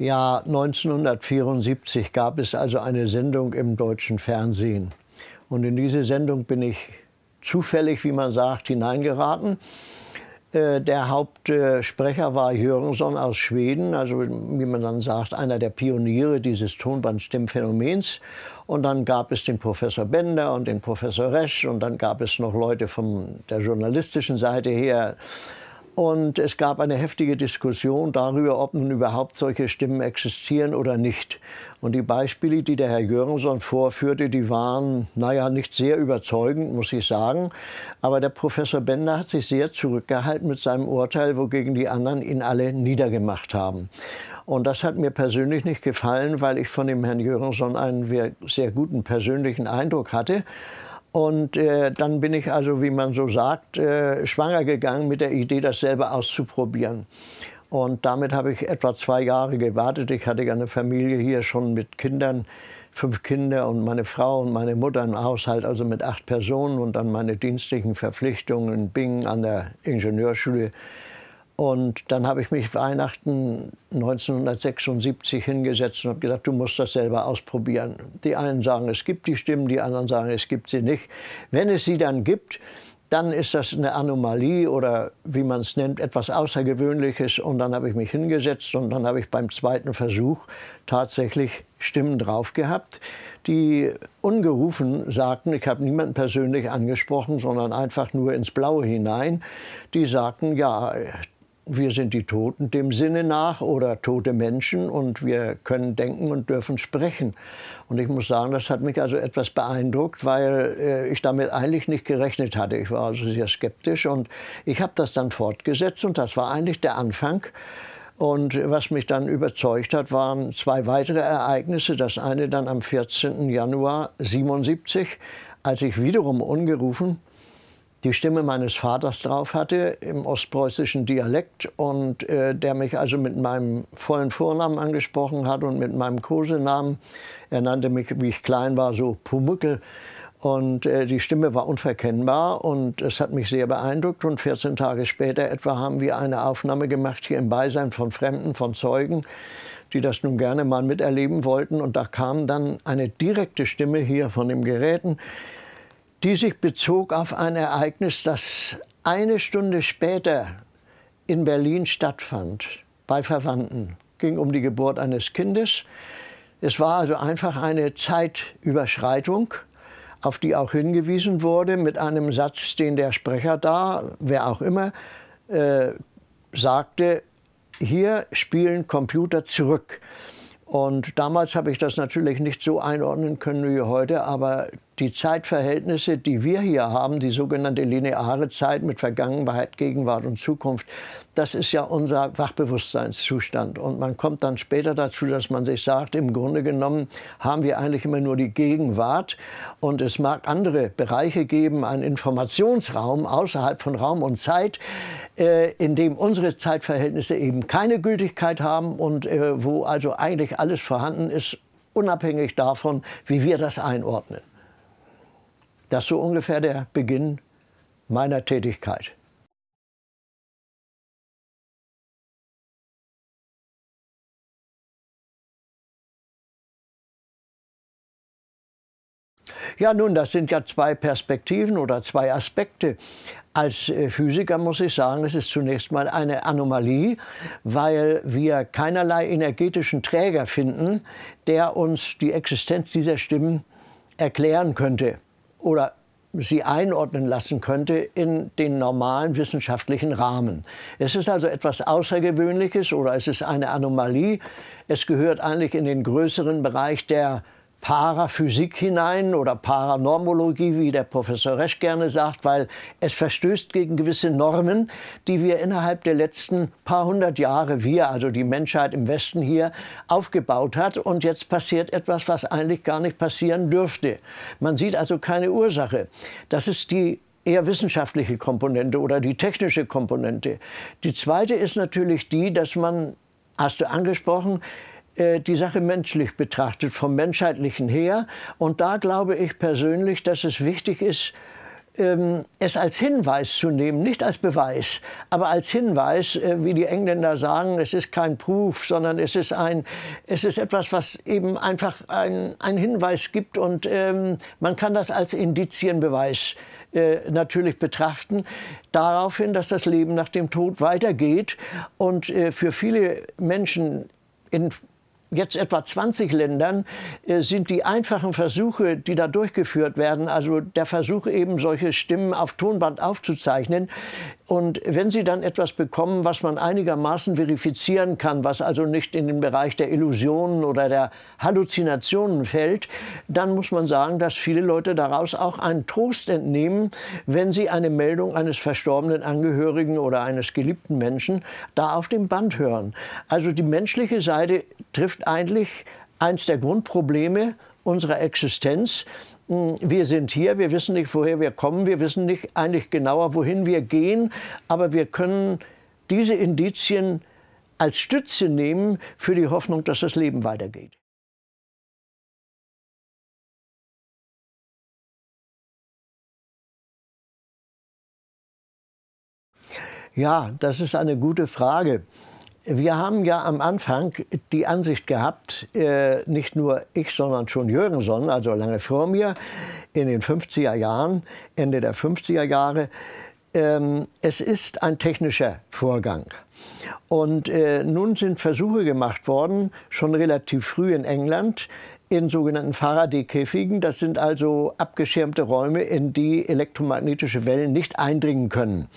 Jahr 1974 gab es also eine Sendung im deutschen Fernsehen. Und in diese Sendung bin ich zufällig, wie man sagt, hineingeraten. Äh, der Hauptsprecher war Jörgensson aus Schweden, also wie man dann sagt, einer der Pioniere dieses Tonbandstimmphänomens. Und dann gab es den Professor Bender und den Professor Resch und dann gab es noch Leute von der journalistischen Seite her, und es gab eine heftige Diskussion darüber, ob nun überhaupt solche Stimmen existieren oder nicht. Und die Beispiele, die der Herr Jörgenson vorführte, die waren, naja, nicht sehr überzeugend, muss ich sagen. Aber der Professor Bender hat sich sehr zurückgehalten mit seinem Urteil, wogegen die anderen ihn alle niedergemacht haben. Und das hat mir persönlich nicht gefallen, weil ich von dem Herrn Jörgenson einen sehr guten persönlichen Eindruck hatte. Und äh, dann bin ich also, wie man so sagt, äh, schwanger gegangen mit der Idee, das selber auszuprobieren. Und damit habe ich etwa zwei Jahre gewartet. Ich hatte ja eine Familie hier schon mit Kindern, fünf Kinder und meine Frau und meine Mutter, im Haushalt also mit acht Personen und dann meine dienstlichen Verpflichtungen in Bingen an der Ingenieurschule und dann habe ich mich Weihnachten 1976 hingesetzt und habe gesagt, du musst das selber ausprobieren. Die einen sagen, es gibt die Stimmen, die anderen sagen, es gibt sie nicht. Wenn es sie dann gibt, dann ist das eine Anomalie oder wie man es nennt, etwas Außergewöhnliches. Und dann habe ich mich hingesetzt und dann habe ich beim zweiten Versuch tatsächlich Stimmen drauf gehabt, die ungerufen sagten, ich habe niemanden persönlich angesprochen, sondern einfach nur ins Blaue hinein, die sagten, ja, wir sind die Toten dem Sinne nach oder tote Menschen und wir können denken und dürfen sprechen. Und ich muss sagen, das hat mich also etwas beeindruckt, weil äh, ich damit eigentlich nicht gerechnet hatte. Ich war also sehr skeptisch und ich habe das dann fortgesetzt und das war eigentlich der Anfang. Und was mich dann überzeugt hat, waren zwei weitere Ereignisse. Das eine dann am 14. Januar 1977, als ich wiederum ungerufen die Stimme meines Vaters drauf hatte im ostpreußischen Dialekt und äh, der mich also mit meinem vollen Vornamen angesprochen hat und mit meinem Kosenamen. Er nannte mich, wie ich klein war, so Pumuckel. Und äh, die Stimme war unverkennbar und es hat mich sehr beeindruckt. Und 14 Tage später etwa haben wir eine Aufnahme gemacht hier im Beisein von Fremden, von Zeugen, die das nun gerne mal miterleben wollten. Und da kam dann eine direkte Stimme hier von den Geräten die sich bezog auf ein Ereignis, das eine Stunde später in Berlin stattfand, bei Verwandten. Ging um die Geburt eines Kindes. Es war also einfach eine Zeitüberschreitung, auf die auch hingewiesen wurde mit einem Satz, den der Sprecher da, wer auch immer, äh, sagte, hier spielen Computer zurück. Und damals habe ich das natürlich nicht so einordnen können wie heute, aber die Zeitverhältnisse, die wir hier haben, die sogenannte lineare Zeit mit Vergangenheit, Gegenwart und Zukunft, das ist ja unser Wachbewusstseinszustand. Und man kommt dann später dazu, dass man sich sagt, im Grunde genommen haben wir eigentlich immer nur die Gegenwart und es mag andere Bereiche geben, einen Informationsraum außerhalb von Raum und Zeit, äh, in dem unsere Zeitverhältnisse eben keine Gültigkeit haben und äh, wo also eigentlich alles vorhanden ist, unabhängig davon, wie wir das einordnen. Das ist so ungefähr der Beginn meiner Tätigkeit. Ja, nun, das sind ja zwei Perspektiven oder zwei Aspekte. Als äh, Physiker muss ich sagen, es ist zunächst mal eine Anomalie, weil wir keinerlei energetischen Träger finden, der uns die Existenz dieser Stimmen erklären könnte oder sie einordnen lassen könnte in den normalen wissenschaftlichen Rahmen. Es ist also etwas Außergewöhnliches oder es ist eine Anomalie. Es gehört eigentlich in den größeren Bereich der Paraphysik hinein oder Paranormologie, wie der Professor Resch gerne sagt, weil es verstößt gegen gewisse Normen, die wir innerhalb der letzten paar hundert Jahre, wir, also die Menschheit im Westen hier, aufgebaut hat. Und jetzt passiert etwas, was eigentlich gar nicht passieren dürfte. Man sieht also keine Ursache. Das ist die eher wissenschaftliche Komponente oder die technische Komponente. Die zweite ist natürlich die, dass man, hast du angesprochen, äh, die Sache menschlich betrachtet, vom Menschheitlichen her. Und da glaube ich persönlich, dass es wichtig ist, ähm, es als Hinweis zu nehmen, nicht als Beweis, aber als Hinweis, äh, wie die Engländer sagen, es ist kein Proof, sondern es ist, ein, es ist etwas, was eben einfach einen Hinweis gibt und ähm, man kann das als Indizienbeweis äh, natürlich betrachten, daraufhin, dass das Leben nach dem Tod weitergeht und äh, für viele Menschen in jetzt etwa 20 Ländern äh, sind die einfachen Versuche, die da durchgeführt werden, also der Versuch eben solche Stimmen auf Tonband aufzuzeichnen, und wenn Sie dann etwas bekommen, was man einigermaßen verifizieren kann, was also nicht in den Bereich der Illusionen oder der Halluzinationen fällt, dann muss man sagen, dass viele Leute daraus auch einen Trost entnehmen, wenn sie eine Meldung eines verstorbenen Angehörigen oder eines geliebten Menschen da auf dem Band hören. Also die menschliche Seite trifft eigentlich eins der Grundprobleme unserer Existenz, hm, wir sind hier, wir wissen nicht, woher wir kommen, wir wissen nicht eigentlich genauer, wohin wir gehen, aber wir können diese Indizien als Stütze nehmen für die Hoffnung, dass das Leben weitergeht. Ja, das ist eine gute Frage. Wir haben ja am Anfang die Ansicht gehabt, äh, nicht nur ich, sondern schon Jürgenson, also lange vor mir, in den 50er Jahren, Ende der 50er Jahre, ähm, es ist ein technischer Vorgang. Und äh, nun sind Versuche gemacht worden, schon relativ früh in England, in sogenannten Faraday-Käfigen. Das sind also abgeschirmte Räume, in die elektromagnetische Wellen nicht eindringen können.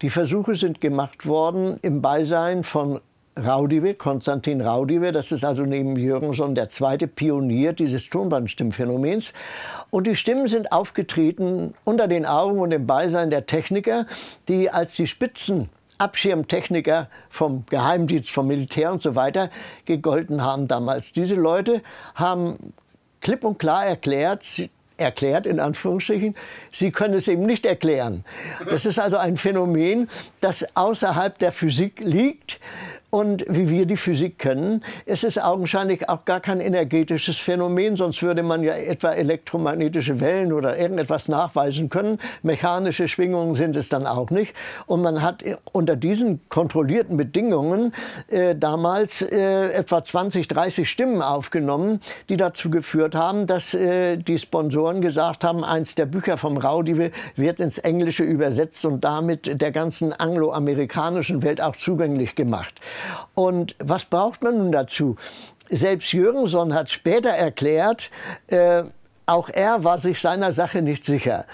Die Versuche sind gemacht worden im Beisein von Raudive, Konstantin Raudive, das ist also neben Jürgenson der zweite Pionier dieses Tonbandstimmphänomens. Und die Stimmen sind aufgetreten unter den Augen und im Beisein der Techniker, die als die Spitzen Abschirmtechniker vom Geheimdienst, vom Militär und so weiter gegolten haben damals. Diese Leute haben klipp und klar erklärt, erklärt, in Anführungsstrichen. Sie können es eben nicht erklären. Das ist also ein Phänomen, das außerhalb der Physik liegt. Und wie wir die Physik kennen, ist es augenscheinlich auch gar kein energetisches Phänomen, sonst würde man ja etwa elektromagnetische Wellen oder irgendetwas nachweisen können. Mechanische Schwingungen sind es dann auch nicht. Und man hat unter diesen kontrollierten Bedingungen äh, damals äh, etwa 20, 30 Stimmen aufgenommen, die dazu geführt haben, dass äh, die Sponsoren gesagt haben, eins der Bücher vom Raudive wird ins Englische übersetzt und damit der ganzen angloamerikanischen Welt auch zugänglich gemacht. Und was braucht man nun dazu? Selbst Jürgenson hat später erklärt, äh, auch er war sich seiner Sache nicht sicher.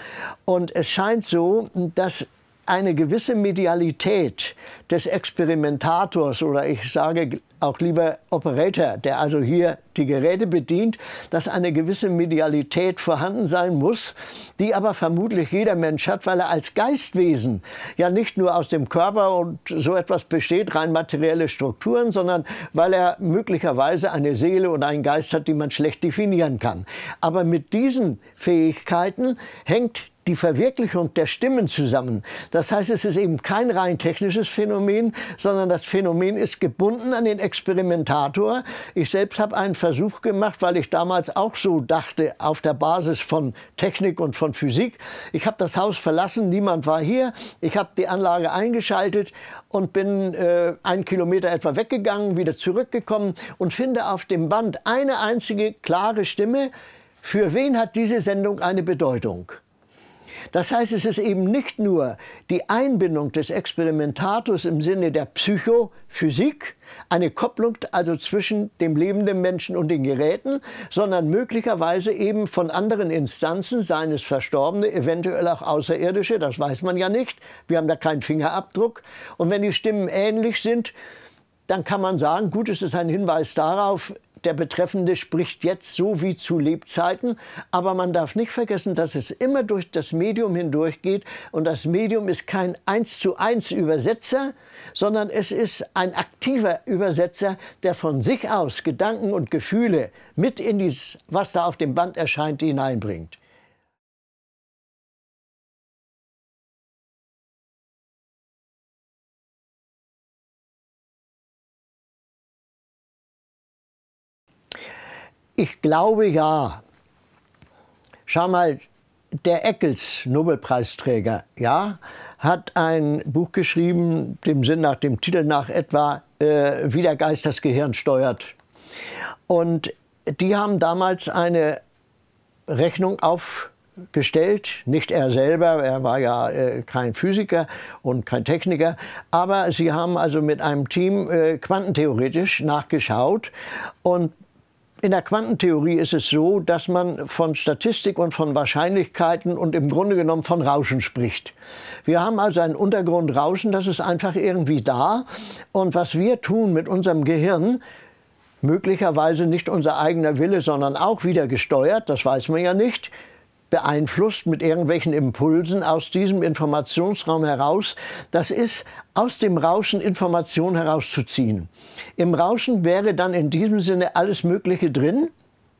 Und es scheint so, dass eine gewisse Medialität des Experimentators oder ich sage auch lieber Operator, der also hier die Geräte bedient, dass eine gewisse Medialität vorhanden sein muss, die aber vermutlich jeder Mensch hat, weil er als Geistwesen ja nicht nur aus dem Körper und so etwas besteht, rein materielle Strukturen, sondern weil er möglicherweise eine Seele und einen Geist hat, die man schlecht definieren kann. Aber mit diesen Fähigkeiten hängt die Verwirklichung der Stimmen zusammen. Das heißt, es ist eben kein rein technisches Phänomen, sondern das Phänomen ist gebunden an den Experimentator. Ich selbst habe einen Versuch gemacht, weil ich damals auch so dachte, auf der Basis von Technik und von Physik. Ich habe das Haus verlassen, niemand war hier. Ich habe die Anlage eingeschaltet und bin äh, einen Kilometer etwa weggegangen, wieder zurückgekommen und finde auf dem Band eine einzige klare Stimme. Für wen hat diese Sendung eine Bedeutung? Das heißt, es ist eben nicht nur die Einbindung des Experimentators im Sinne der Psychophysik, eine Kopplung also zwischen dem lebenden Menschen und den Geräten, sondern möglicherweise eben von anderen Instanzen, seines Verstorbene, eventuell auch Außerirdische, das weiß man ja nicht. Wir haben da keinen Fingerabdruck. Und wenn die Stimmen ähnlich sind, dann kann man sagen, gut, es ist ein Hinweis darauf, der Betreffende spricht jetzt so wie zu Lebzeiten, aber man darf nicht vergessen, dass es immer durch das Medium hindurch geht und das Medium ist kein 1 zu 1 Übersetzer, sondern es ist ein aktiver Übersetzer, der von sich aus Gedanken und Gefühle mit in dies, was da auf dem Band erscheint, hineinbringt. Ich glaube ja. Schau mal, der Eccles, Nobelpreisträger, ja, hat ein Buch geschrieben, dem Sinn nach, dem Titel nach etwa, äh, wie der Geist das Gehirn steuert. Und die haben damals eine Rechnung aufgestellt, nicht er selber, er war ja äh, kein Physiker und kein Techniker, aber sie haben also mit einem Team äh, quantentheoretisch nachgeschaut und in der Quantentheorie ist es so, dass man von Statistik und von Wahrscheinlichkeiten und im Grunde genommen von Rauschen spricht. Wir haben also ein Untergrundrauschen, das ist einfach irgendwie da. Und was wir tun mit unserem Gehirn, möglicherweise nicht unser eigener Wille, sondern auch wieder gesteuert, das weiß man ja nicht, beeinflusst mit irgendwelchen Impulsen aus diesem Informationsraum heraus. Das ist aus dem Rauschen Information herauszuziehen. Im Rauschen wäre dann in diesem Sinne alles Mögliche drin.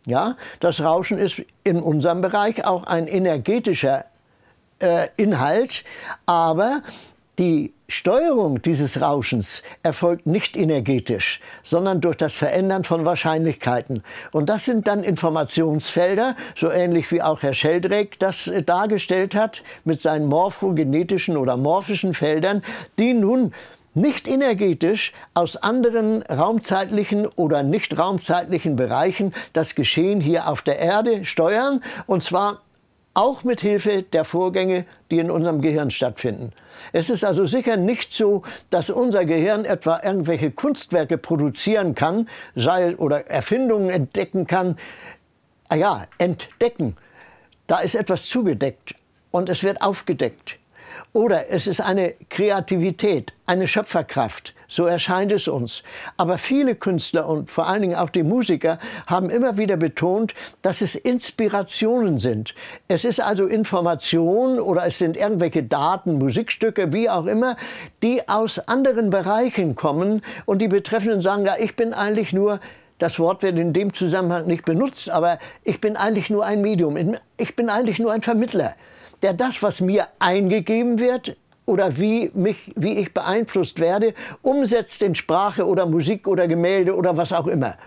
Ja, das Rauschen ist in unserem Bereich auch ein energetischer äh, Inhalt, aber die Steuerung dieses Rauschens erfolgt nicht energetisch, sondern durch das Verändern von Wahrscheinlichkeiten. Und das sind dann Informationsfelder, so ähnlich wie auch Herr Sheldreck das äh, dargestellt hat mit seinen morphogenetischen oder morphischen Feldern, die nun nicht energetisch aus anderen raumzeitlichen oder nicht raumzeitlichen Bereichen das Geschehen hier auf der Erde steuern, und zwar auch mit Hilfe der Vorgänge, die in unserem Gehirn stattfinden. Es ist also sicher nicht so, dass unser Gehirn etwa irgendwelche Kunstwerke produzieren kann, sei oder Erfindungen entdecken kann. Ah ja, entdecken. Da ist etwas zugedeckt und es wird aufgedeckt. Oder es ist eine Kreativität, eine Schöpferkraft. So erscheint es uns. Aber viele Künstler und vor allen Dingen auch die Musiker haben immer wieder betont, dass es Inspirationen sind. Es ist also Information oder es sind irgendwelche Daten, Musikstücke, wie auch immer, die aus anderen Bereichen kommen und die Betreffenden sagen, ja, ich bin eigentlich nur das Wort wird in dem Zusammenhang nicht benutzt, aber ich bin eigentlich nur ein Medium, ich bin eigentlich nur ein Vermittler der das, was mir eingegeben wird, oder wie, mich, wie ich beeinflusst werde, umsetzt in Sprache oder Musik oder Gemälde oder was auch immer.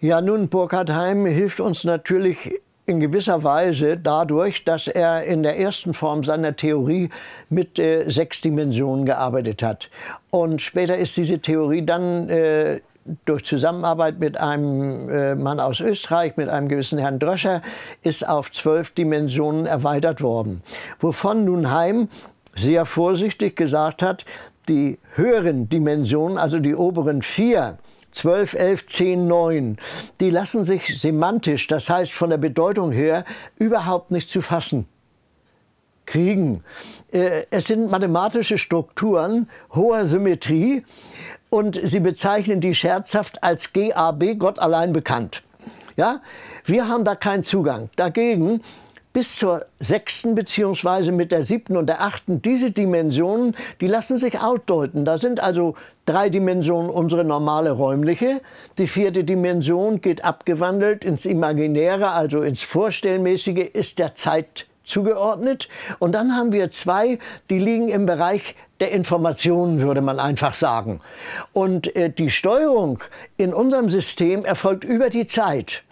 Ja, nun, Burkhard Heim hilft uns natürlich in gewisser Weise dadurch, dass er in der ersten Form seiner Theorie mit äh, sechs Dimensionen gearbeitet hat. Und später ist diese Theorie dann äh, durch Zusammenarbeit mit einem äh, Mann aus Österreich, mit einem gewissen Herrn Dröscher, ist auf zwölf Dimensionen erweitert worden. Wovon nun Heim sehr vorsichtig gesagt hat, die höheren Dimensionen, also die oberen vier, 12, 11, 10, 9, die lassen sich semantisch, das heißt von der Bedeutung her, überhaupt nicht zu fassen kriegen. Äh, es sind mathematische Strukturen hoher Symmetrie und sie bezeichnen die scherzhaft als GAB, Gott allein bekannt. Ja? Wir haben da keinen Zugang. Dagegen bis zur sechsten beziehungsweise mit der siebten und der achten, diese Dimensionen, die lassen sich outdeuten. Da sind also drei Dimensionen unsere normale räumliche, die vierte Dimension geht abgewandelt ins Imaginäre, also ins Vorstellmäßige, ist der Zeit zugeordnet. Und dann haben wir zwei, die liegen im Bereich der Informationen, würde man einfach sagen. Und äh, die Steuerung in unserem System erfolgt über die Zeit.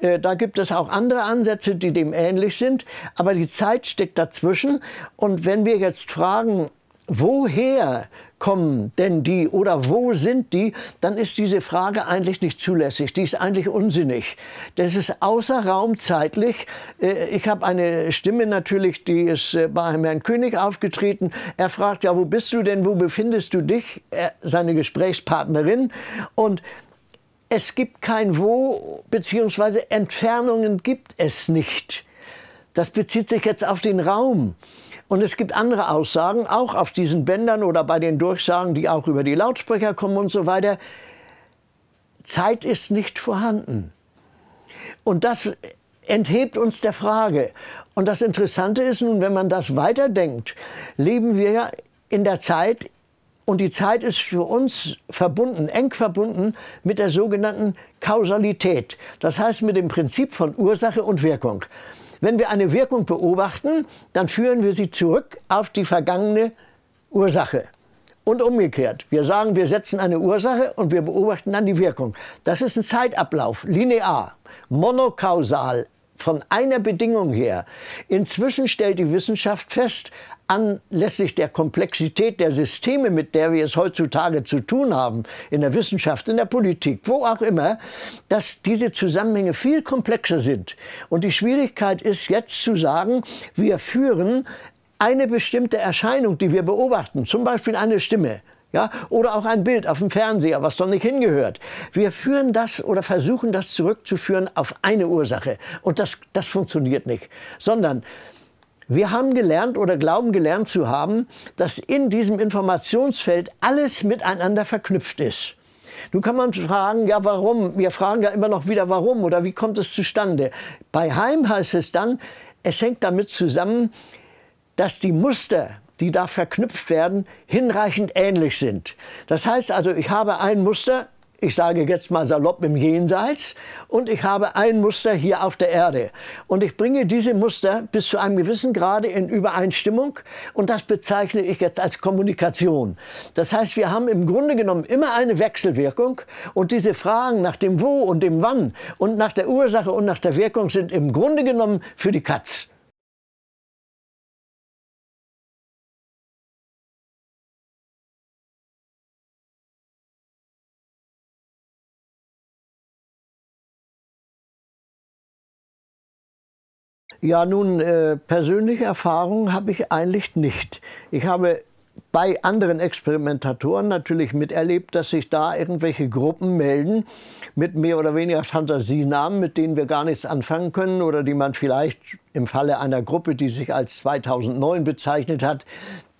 Äh, da gibt es auch andere Ansätze, die dem ähnlich sind, aber die Zeit steckt dazwischen. Und wenn wir jetzt fragen, woher kommen denn die oder wo sind die, dann ist diese Frage eigentlich nicht zulässig. Die ist eigentlich unsinnig. Das ist außer Raum zeitlich. Äh, ich habe eine Stimme natürlich, die ist äh, bei Herrn König aufgetreten. Er fragt ja, wo bist du denn, wo befindest du dich? Seine Gesprächspartnerin. Und es gibt kein Wo, beziehungsweise Entfernungen gibt es nicht. Das bezieht sich jetzt auf den Raum. Und es gibt andere Aussagen, auch auf diesen Bändern oder bei den Durchsagen, die auch über die Lautsprecher kommen und so weiter. Zeit ist nicht vorhanden. Und das enthebt uns der Frage. Und das Interessante ist nun, wenn man das weiterdenkt, leben wir ja in der Zeit, und die Zeit ist für uns verbunden, eng verbunden mit der sogenannten Kausalität. Das heißt mit dem Prinzip von Ursache und Wirkung. Wenn wir eine Wirkung beobachten, dann führen wir sie zurück auf die vergangene Ursache. Und umgekehrt. Wir sagen, wir setzen eine Ursache und wir beobachten dann die Wirkung. Das ist ein Zeitablauf, linear, monokausal, von einer Bedingung her. Inzwischen stellt die Wissenschaft fest, anlässlich der Komplexität der Systeme, mit der wir es heutzutage zu tun haben, in der Wissenschaft, in der Politik, wo auch immer, dass diese Zusammenhänge viel komplexer sind. Und die Schwierigkeit ist jetzt zu sagen, wir führen eine bestimmte Erscheinung, die wir beobachten, zum Beispiel eine Stimme, ja, oder auch ein Bild auf dem Fernseher, was doch nicht hingehört. Wir führen das oder versuchen das zurückzuführen auf eine Ursache. Und das, das funktioniert nicht. Sondern wir haben gelernt oder glauben gelernt zu haben, dass in diesem Informationsfeld alles miteinander verknüpft ist. Nun kann man fragen, ja warum? Wir fragen ja immer noch wieder, warum oder wie kommt es zustande? Bei Heim heißt es dann, es hängt damit zusammen, dass die Muster, die da verknüpft werden, hinreichend ähnlich sind. Das heißt also, ich habe ein Muster, ich sage jetzt mal salopp im Jenseits, und ich habe ein Muster hier auf der Erde. Und ich bringe diese Muster bis zu einem gewissen Grade in Übereinstimmung und das bezeichne ich jetzt als Kommunikation. Das heißt, wir haben im Grunde genommen immer eine Wechselwirkung und diese Fragen nach dem Wo und dem Wann und nach der Ursache und nach der Wirkung sind im Grunde genommen für die Katz. Ja, nun, äh, persönliche Erfahrungen habe ich eigentlich nicht. Ich habe bei anderen Experimentatoren natürlich miterlebt, dass sich da irgendwelche Gruppen melden mit mehr oder weniger Fantasienamen, mit denen wir gar nichts anfangen können oder die man vielleicht im Falle einer Gruppe, die sich als 2009 bezeichnet hat,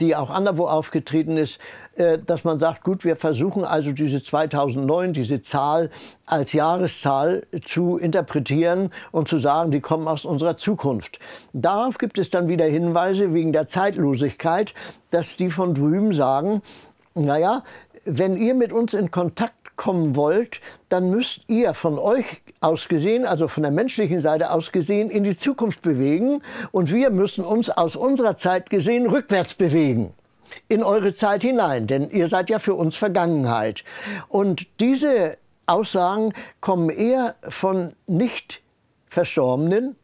die auch anderwo aufgetreten ist, äh, dass man sagt, gut, wir versuchen also diese 2009, diese Zahl als Jahreszahl zu interpretieren und zu sagen, die kommen aus unserer Zukunft. Darauf gibt es dann wieder Hinweise wegen der Zeitlosigkeit, dass die von drüben sagen, naja, wenn ihr mit uns in Kontakt kommen wollt, dann müsst ihr von euch aus gesehen, also von der menschlichen Seite aus gesehen, in die Zukunft bewegen und wir müssen uns aus unserer Zeit gesehen rückwärts bewegen in eure Zeit hinein, denn ihr seid ja für uns Vergangenheit. Und diese Aussagen kommen eher von nicht verstorbenen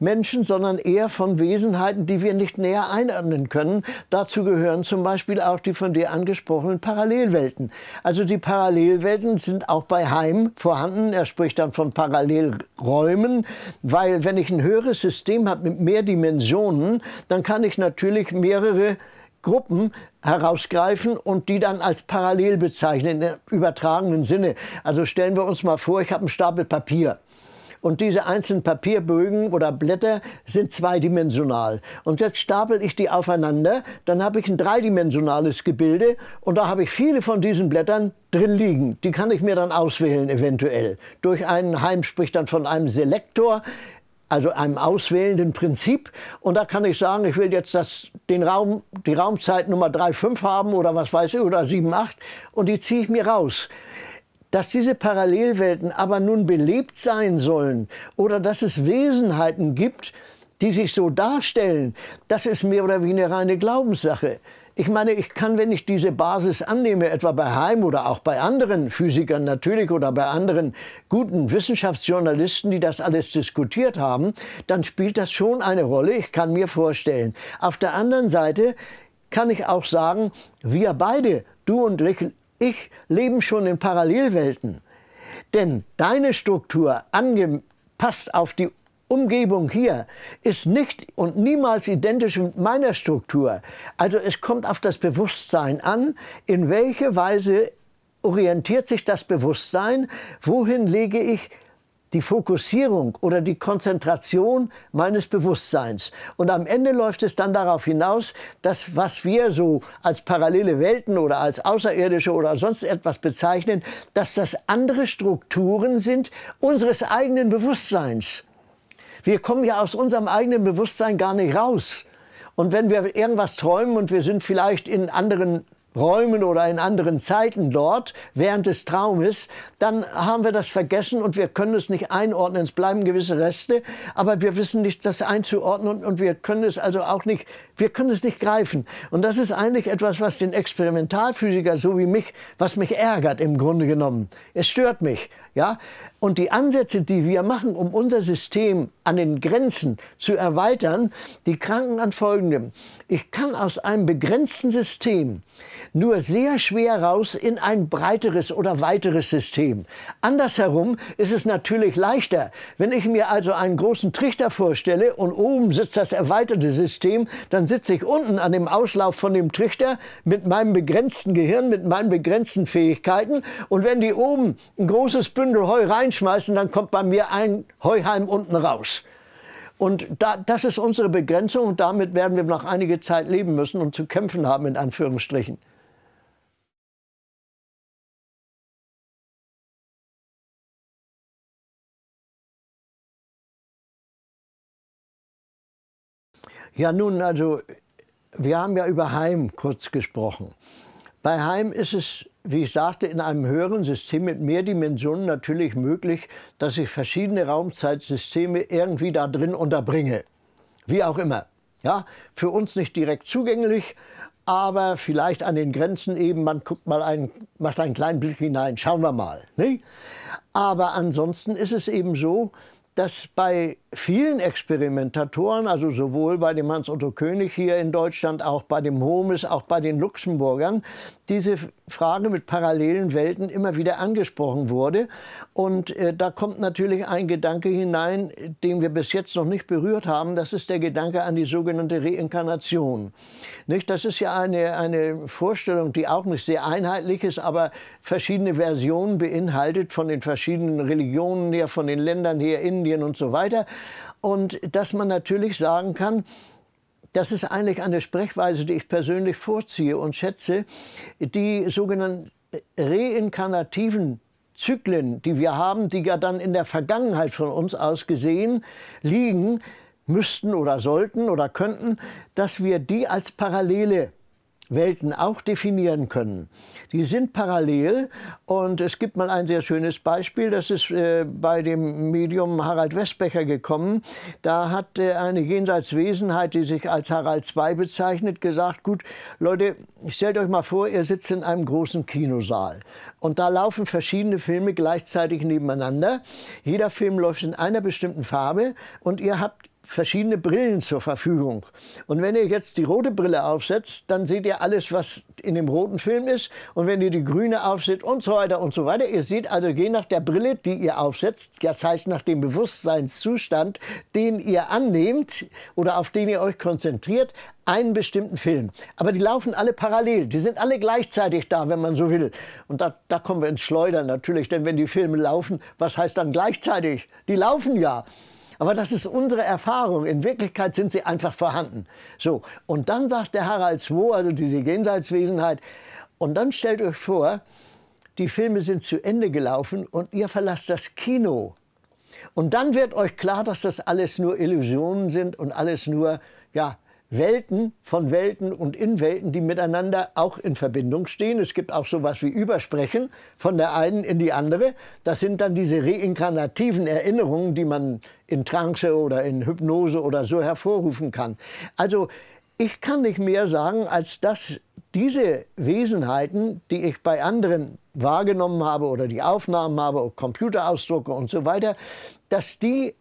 Menschen, sondern eher von Wesenheiten, die wir nicht näher einordnen können. Dazu gehören zum Beispiel auch die von dir angesprochenen Parallelwelten. Also die Parallelwelten sind auch bei Heim vorhanden. Er spricht dann von Parallelräumen, weil wenn ich ein höheres System habe mit mehr Dimensionen, dann kann ich natürlich mehrere Gruppen herausgreifen und die dann als parallel bezeichnen, im übertragenen Sinne. Also stellen wir uns mal vor, ich habe einen Stapel Papier. Und diese einzelnen Papierbögen oder Blätter sind zweidimensional. Und jetzt stapel ich die aufeinander, dann habe ich ein dreidimensionales Gebilde und da habe ich viele von diesen Blättern drin liegen. Die kann ich mir dann auswählen eventuell. Durch einen Heim spricht dann von einem Selektor also einem auswählenden Prinzip. Und da kann ich sagen, ich will jetzt das, den Raum, die Raumzeit Nummer 3,5 haben oder was weiß ich, oder 7,8 und die ziehe ich mir raus. Dass diese Parallelwelten aber nun belebt sein sollen oder dass es Wesenheiten gibt, die sich so darstellen, das ist mehr oder weniger eine reine Glaubenssache. Ich meine, ich kann, wenn ich diese Basis annehme, etwa bei Heim oder auch bei anderen Physikern natürlich oder bei anderen guten Wissenschaftsjournalisten, die das alles diskutiert haben, dann spielt das schon eine Rolle. Ich kann mir vorstellen. Auf der anderen Seite kann ich auch sagen, wir beide, du und ich, leben schon in Parallelwelten. Denn deine Struktur angepasst auf die Umgebung hier ist nicht und niemals identisch mit meiner Struktur. Also es kommt auf das Bewusstsein an, in welche Weise orientiert sich das Bewusstsein, wohin lege ich die Fokussierung oder die Konzentration meines Bewusstseins. Und am Ende läuft es dann darauf hinaus, dass was wir so als parallele Welten oder als Außerirdische oder sonst etwas bezeichnen, dass das andere Strukturen sind unseres eigenen Bewusstseins. Wir kommen ja aus unserem eigenen Bewusstsein gar nicht raus. Und wenn wir irgendwas träumen und wir sind vielleicht in anderen Räumen oder in anderen Zeiten dort während des Traumes, dann haben wir das vergessen und wir können es nicht einordnen. Es bleiben gewisse Reste, aber wir wissen nicht, das einzuordnen und wir können es also auch nicht, wir können es nicht greifen. Und das ist eigentlich etwas, was den Experimentalphysiker so wie mich, was mich ärgert im Grunde genommen. Es stört mich, ja? Und die Ansätze, die wir machen, um unser System an den Grenzen zu erweitern, die kranken an Folgendem. Ich kann aus einem begrenzten System nur sehr schwer raus in ein breiteres oder weiteres System. Andersherum ist es natürlich leichter. Wenn ich mir also einen großen Trichter vorstelle und oben sitzt das erweiterte System, dann sitze ich unten an dem Auslauf von dem Trichter mit meinem begrenzten Gehirn, mit meinen begrenzten Fähigkeiten. Und wenn die oben ein großes Bündnis Bündel Heu reinschmeißen, dann kommt bei mir ein Heuhalm unten raus. Und da, das ist unsere Begrenzung und damit werden wir noch einige Zeit leben müssen und zu kämpfen haben, in Anführungsstrichen. Ja, nun, also, wir haben ja über Heim kurz gesprochen. Bei Heim ist es, wie ich sagte, in einem höheren System mit mehr Dimensionen natürlich möglich, dass ich verschiedene Raumzeitsysteme irgendwie da drin unterbringe. Wie auch immer. Ja, für uns nicht direkt zugänglich, aber vielleicht an den Grenzen eben, man guckt mal einen, macht einen kleinen Blick hinein, schauen wir mal. Ne? Aber ansonsten ist es eben so, dass bei vielen Experimentatoren, also sowohl bei dem Hans-Otto König hier in Deutschland, auch bei dem Homes, auch bei den Luxemburgern, diese Frage mit parallelen Welten immer wieder angesprochen wurde. Und äh, da kommt natürlich ein Gedanke hinein, den wir bis jetzt noch nicht berührt haben. Das ist der Gedanke an die sogenannte Reinkarnation. Nicht? Das ist ja eine, eine Vorstellung, die auch nicht sehr einheitlich ist, aber verschiedene Versionen beinhaltet, von den verschiedenen Religionen her, von den Ländern her, Indien und so weiter. Und dass man natürlich sagen kann, das ist eigentlich eine Sprechweise, die ich persönlich vorziehe und schätze, die sogenannten reinkarnativen Zyklen, die wir haben, die ja dann in der Vergangenheit von uns aus gesehen liegen, müssten oder sollten oder könnten, dass wir die als Parallele Welten auch definieren können. Die sind parallel und es gibt mal ein sehr schönes Beispiel, das ist äh, bei dem Medium Harald Westbecher gekommen. Da hat äh, eine Jenseitswesenheit, die sich als Harald II bezeichnet, gesagt, gut, Leute, stellt euch mal vor, ihr sitzt in einem großen Kinosaal und da laufen verschiedene Filme gleichzeitig nebeneinander. Jeder Film läuft in einer bestimmten Farbe und ihr habt verschiedene Brillen zur Verfügung. Und wenn ihr jetzt die rote Brille aufsetzt, dann seht ihr alles, was in dem roten Film ist. Und wenn ihr die grüne aufsetzt und so weiter und so weiter, ihr seht also je nach der Brille, die ihr aufsetzt, das heißt nach dem Bewusstseinszustand, den ihr annehmt oder auf den ihr euch konzentriert, einen bestimmten Film. Aber die laufen alle parallel, die sind alle gleichzeitig da, wenn man so will. Und da, da kommen wir ins Schleudern natürlich, denn wenn die Filme laufen, was heißt dann gleichzeitig? Die laufen ja. Aber das ist unsere Erfahrung. In Wirklichkeit sind sie einfach vorhanden. So, und dann sagt der Harald Zwo, also diese Jenseitswesenheit, und dann stellt euch vor, die Filme sind zu Ende gelaufen und ihr verlasst das Kino. Und dann wird euch klar, dass das alles nur Illusionen sind und alles nur ja, Welten von Welten und Inwelten, die miteinander auch in Verbindung stehen. Es gibt auch sowas wie Übersprechen von der einen in die andere. Das sind dann diese reinkarnativen Erinnerungen, die man in Trance oder in Hypnose oder so hervorrufen kann. Also ich kann nicht mehr sagen, als dass diese Wesenheiten, die ich bei anderen wahrgenommen habe oder die Aufnahmen habe, Computerausdrucke und so weiter, dass die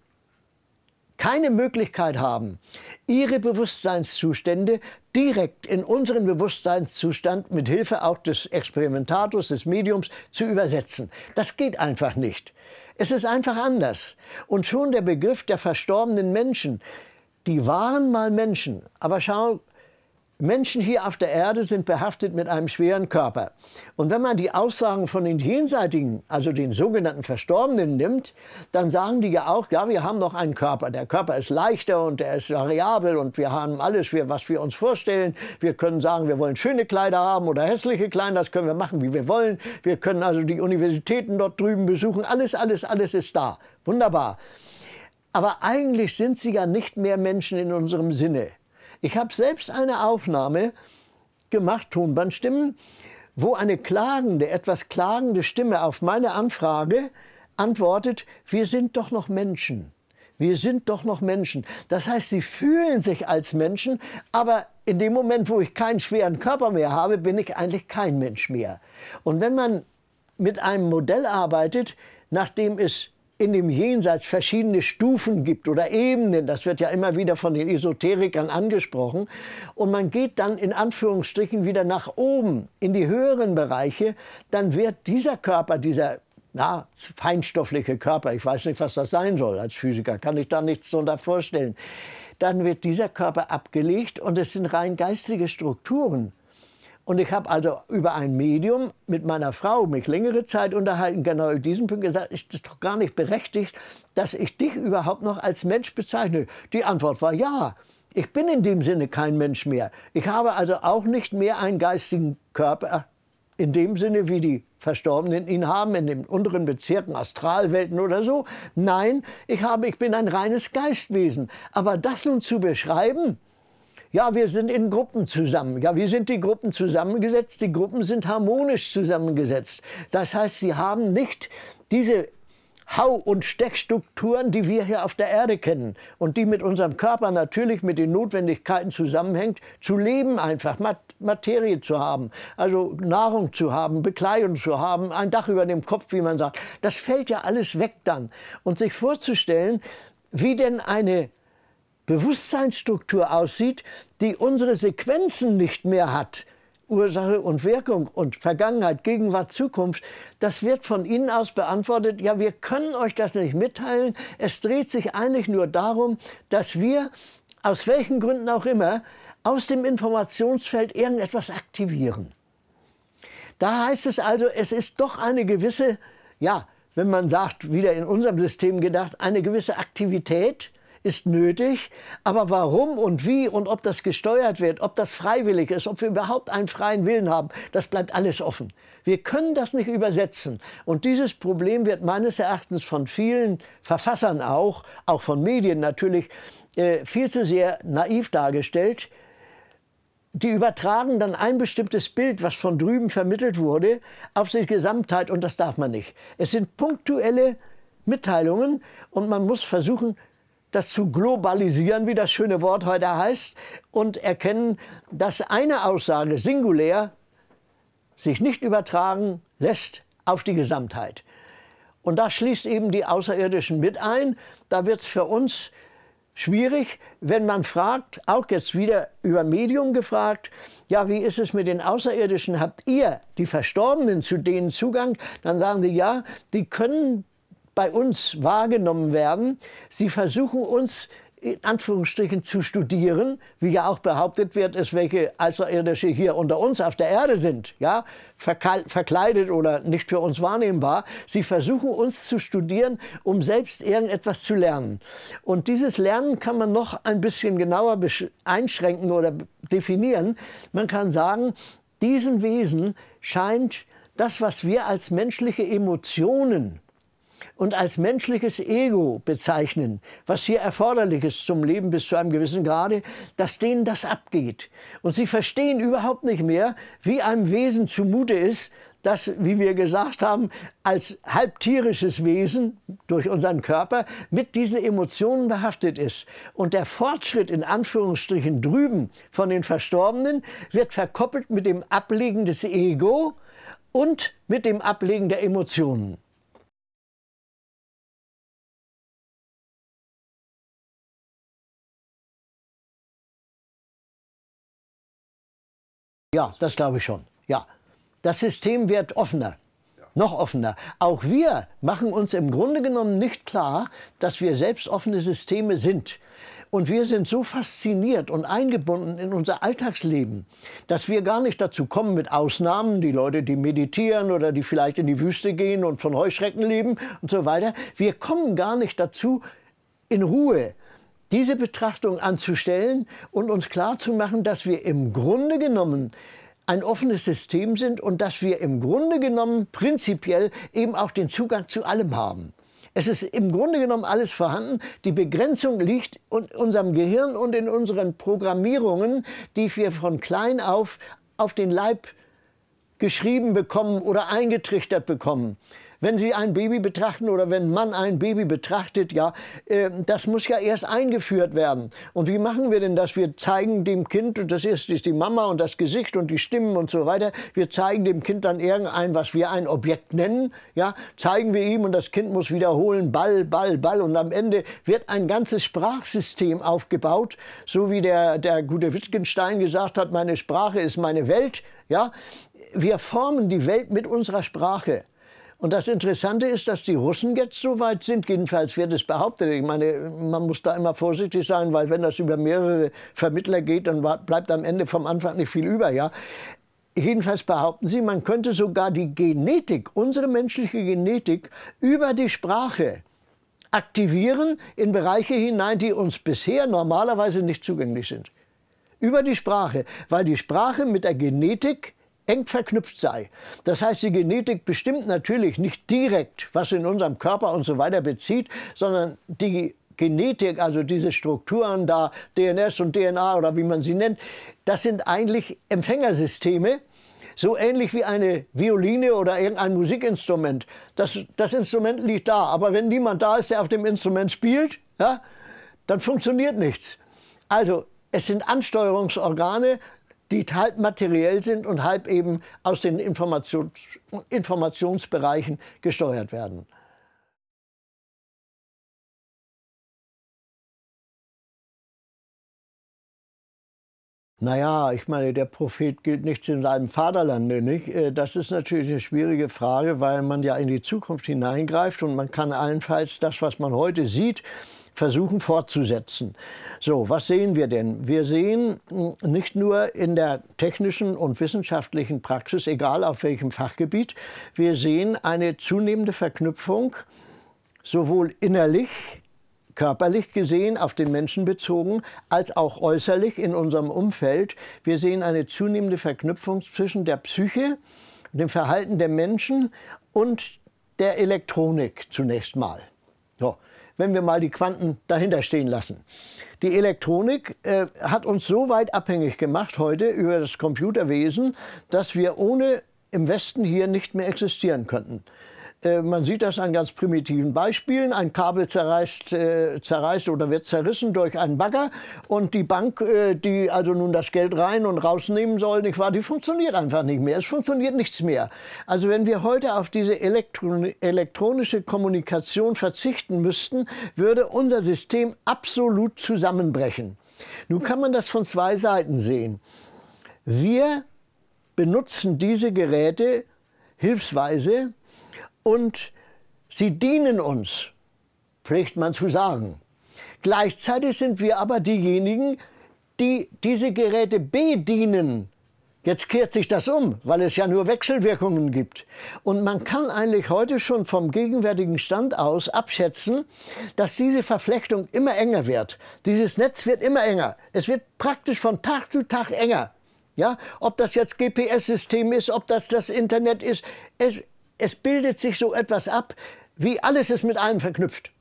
keine Möglichkeit haben, ihre Bewusstseinszustände direkt in unseren Bewusstseinszustand mit Hilfe auch des Experimentators, des Mediums zu übersetzen. Das geht einfach nicht. Es ist einfach anders. Und schon der Begriff der verstorbenen Menschen, die waren mal Menschen, aber schau, Menschen hier auf der Erde sind behaftet mit einem schweren Körper. Und wenn man die Aussagen von den Jenseitigen, also den sogenannten Verstorbenen nimmt, dann sagen die ja auch, ja, wir haben noch einen Körper. Der Körper ist leichter und er ist variabel und wir haben alles, was wir uns vorstellen. Wir können sagen, wir wollen schöne Kleider haben oder hässliche Kleider, das können wir machen, wie wir wollen. Wir können also die Universitäten dort drüben besuchen. Alles, alles, alles ist da. Wunderbar. Aber eigentlich sind sie ja nicht mehr Menschen in unserem Sinne. Ich habe selbst eine Aufnahme gemacht, Tonbandstimmen, wo eine klagende, etwas klagende Stimme auf meine Anfrage antwortet, wir sind doch noch Menschen. Wir sind doch noch Menschen. Das heißt, sie fühlen sich als Menschen, aber in dem Moment, wo ich keinen schweren Körper mehr habe, bin ich eigentlich kein Mensch mehr. Und wenn man mit einem Modell arbeitet, nach dem es in dem Jenseits verschiedene Stufen gibt oder Ebenen. Das wird ja immer wieder von den Esoterikern angesprochen. Und man geht dann in Anführungsstrichen wieder nach oben, in die höheren Bereiche. Dann wird dieser Körper, dieser na, feinstoffliche Körper, ich weiß nicht, was das sein soll. Als Physiker kann ich da nichts darunter vorstellen. Dann wird dieser Körper abgelegt und es sind rein geistige Strukturen und ich habe also über ein Medium mit meiner Frau mich längere Zeit unterhalten, genau über diesen Punkt gesagt, ist das doch gar nicht berechtigt, dass ich dich überhaupt noch als Mensch bezeichne? Die Antwort war ja. Ich bin in dem Sinne kein Mensch mehr. Ich habe also auch nicht mehr einen geistigen Körper, in dem Sinne, wie die Verstorbenen ihn haben, in den unteren Bezirken, Astralwelten oder so. Nein, ich, habe, ich bin ein reines Geistwesen. Aber das nun zu beschreiben, ja, wir sind in Gruppen zusammen. Ja, wie sind die Gruppen zusammengesetzt? Die Gruppen sind harmonisch zusammengesetzt. Das heißt, sie haben nicht diese Hau- und Stechstrukturen, die wir hier auf der Erde kennen und die mit unserem Körper natürlich mit den Notwendigkeiten zusammenhängt, zu leben einfach, Materie zu haben, also Nahrung zu haben, Bekleidung zu haben, ein Dach über dem Kopf, wie man sagt. Das fällt ja alles weg dann. Und sich vorzustellen, wie denn eine Bewusstseinsstruktur aussieht, die unsere Sequenzen nicht mehr hat. Ursache und Wirkung und Vergangenheit, Gegenwart, Zukunft, das wird von Ihnen aus beantwortet, ja, wir können euch das nicht mitteilen. Es dreht sich eigentlich nur darum, dass wir, aus welchen Gründen auch immer, aus dem Informationsfeld irgendetwas aktivieren. Da heißt es also, es ist doch eine gewisse, ja, wenn man sagt, wieder in unserem System gedacht, eine gewisse Aktivität, ist nötig. Aber warum und wie und ob das gesteuert wird, ob das freiwillig ist, ob wir überhaupt einen freien Willen haben, das bleibt alles offen. Wir können das nicht übersetzen. Und dieses Problem wird meines Erachtens von vielen Verfassern auch, auch von Medien natürlich, äh, viel zu sehr naiv dargestellt. Die übertragen dann ein bestimmtes Bild, was von drüben vermittelt wurde, auf die Gesamtheit und das darf man nicht. Es sind punktuelle Mitteilungen und man muss versuchen, das zu globalisieren, wie das schöne Wort heute heißt, und erkennen, dass eine Aussage singulär sich nicht übertragen lässt auf die Gesamtheit. Und das schließt eben die Außerirdischen mit ein. Da wird es für uns schwierig, wenn man fragt, auch jetzt wieder über Medium gefragt, ja, wie ist es mit den Außerirdischen? Habt ihr, die Verstorbenen, zu denen Zugang? Dann sagen sie, ja, die können bei uns wahrgenommen werden. Sie versuchen uns in Anführungsstrichen zu studieren, wie ja auch behauptet wird, es welche Außerirdische hier unter uns auf der Erde sind, ja, verkleidet oder nicht für uns wahrnehmbar. Sie versuchen uns zu studieren, um selbst irgendetwas zu lernen. Und dieses Lernen kann man noch ein bisschen genauer einschränken oder definieren. Man kann sagen, diesen Wesen scheint das, was wir als menschliche Emotionen und als menschliches Ego bezeichnen, was hier erforderlich ist zum Leben bis zu einem gewissen Grade, dass denen das abgeht. Und sie verstehen überhaupt nicht mehr, wie einem Wesen zumute ist, das, wie wir gesagt haben, als halbtierisches Wesen durch unseren Körper mit diesen Emotionen behaftet ist. Und der Fortschritt in Anführungsstrichen drüben von den Verstorbenen wird verkoppelt mit dem Ablegen des Ego und mit dem Ablegen der Emotionen. Ja, das glaube ich schon. Ja. Das System wird offener. Ja. Noch offener. Auch wir machen uns im Grunde genommen nicht klar, dass wir selbst offene Systeme sind. Und wir sind so fasziniert und eingebunden in unser Alltagsleben, dass wir gar nicht dazu kommen, mit Ausnahmen, die Leute, die meditieren oder die vielleicht in die Wüste gehen und von Heuschrecken leben und so weiter, wir kommen gar nicht dazu, in Ruhe diese Betrachtung anzustellen und uns klarzumachen, dass wir im Grunde genommen ein offenes System sind und dass wir im Grunde genommen prinzipiell eben auch den Zugang zu allem haben. Es ist im Grunde genommen alles vorhanden. Die Begrenzung liegt in unserem Gehirn und in unseren Programmierungen, die wir von klein auf auf den Leib geschrieben bekommen oder eingetrichtert bekommen. Wenn Sie ein Baby betrachten oder wenn Mann ein Baby betrachtet, ja, äh, das muss ja erst eingeführt werden. Und wie machen wir denn das? Wir zeigen dem Kind, und das ist, ist die Mama und das Gesicht und die Stimmen und so weiter, wir zeigen dem Kind dann irgendein, was wir ein Objekt nennen, ja, zeigen wir ihm und das Kind muss wiederholen, Ball, Ball, Ball. Und am Ende wird ein ganzes Sprachsystem aufgebaut, so wie der, der gute Wittgenstein gesagt hat, meine Sprache ist meine Welt. Ja? Wir formen die Welt mit unserer Sprache. Und das Interessante ist, dass die Russen jetzt so weit sind, jedenfalls wird es behauptet. Ich meine, man muss da immer vorsichtig sein, weil wenn das über mehrere Vermittler geht, dann bleibt am Ende vom Anfang nicht viel über, ja. Jedenfalls behaupten sie, man könnte sogar die Genetik, unsere menschliche Genetik, über die Sprache aktivieren in Bereiche hinein, die uns bisher normalerweise nicht zugänglich sind. Über die Sprache, weil die Sprache mit der Genetik eng verknüpft sei. Das heißt, die Genetik bestimmt natürlich nicht direkt, was in unserem Körper und so weiter bezieht, sondern die Genetik, also diese Strukturen da, DNS und DNA oder wie man sie nennt, das sind eigentlich Empfängersysteme, so ähnlich wie eine Violine oder irgendein Musikinstrument. Das, das Instrument liegt da, aber wenn niemand da ist, der auf dem Instrument spielt, ja, dann funktioniert nichts. Also es sind Ansteuerungsorgane, die halb materiell sind und halb eben aus den Informations Informationsbereichen gesteuert werden. Naja, ich meine, der Prophet gilt nichts in seinem Vaterlande, nicht? Äh, das ist natürlich eine schwierige Frage, weil man ja in die Zukunft hineingreift und man kann allenfalls das, was man heute sieht, versuchen fortzusetzen. So, was sehen wir denn? Wir sehen hm, nicht nur in der technischen und wissenschaftlichen Praxis, egal auf welchem Fachgebiet, wir sehen eine zunehmende Verknüpfung sowohl innerlich, körperlich gesehen, auf den Menschen bezogen, als auch äußerlich in unserem Umfeld. Wir sehen eine zunehmende Verknüpfung zwischen der Psyche, dem Verhalten der Menschen und der Elektronik zunächst mal. So wenn wir mal die Quanten dahinter stehen lassen. Die Elektronik äh, hat uns so weit abhängig gemacht heute über das Computerwesen, dass wir ohne im Westen hier nicht mehr existieren könnten. Äh, man sieht das an ganz primitiven Beispielen. Ein Kabel zerreißt, äh, zerreißt oder wird zerrissen durch einen Bagger und die Bank, äh, die also nun das Geld rein und rausnehmen soll, nicht wahr, die funktioniert einfach nicht mehr. Es funktioniert nichts mehr. Also wenn wir heute auf diese Elektro elektronische Kommunikation verzichten müssten, würde unser System absolut zusammenbrechen. Nun kann man das von zwei Seiten sehen. Wir benutzen diese Geräte hilfsweise, und sie dienen uns, pflegt man zu sagen. Gleichzeitig sind wir aber diejenigen, die diese Geräte bedienen. Jetzt kehrt sich das um, weil es ja nur Wechselwirkungen gibt. Und man kann eigentlich heute schon vom gegenwärtigen Stand aus abschätzen, dass diese Verflechtung immer enger wird. Dieses Netz wird immer enger. Es wird praktisch von Tag zu Tag enger. Ja, ob das jetzt GPS-System ist, ob das das Internet ist, es, es bildet sich so etwas ab, wie alles ist mit allem verknüpft.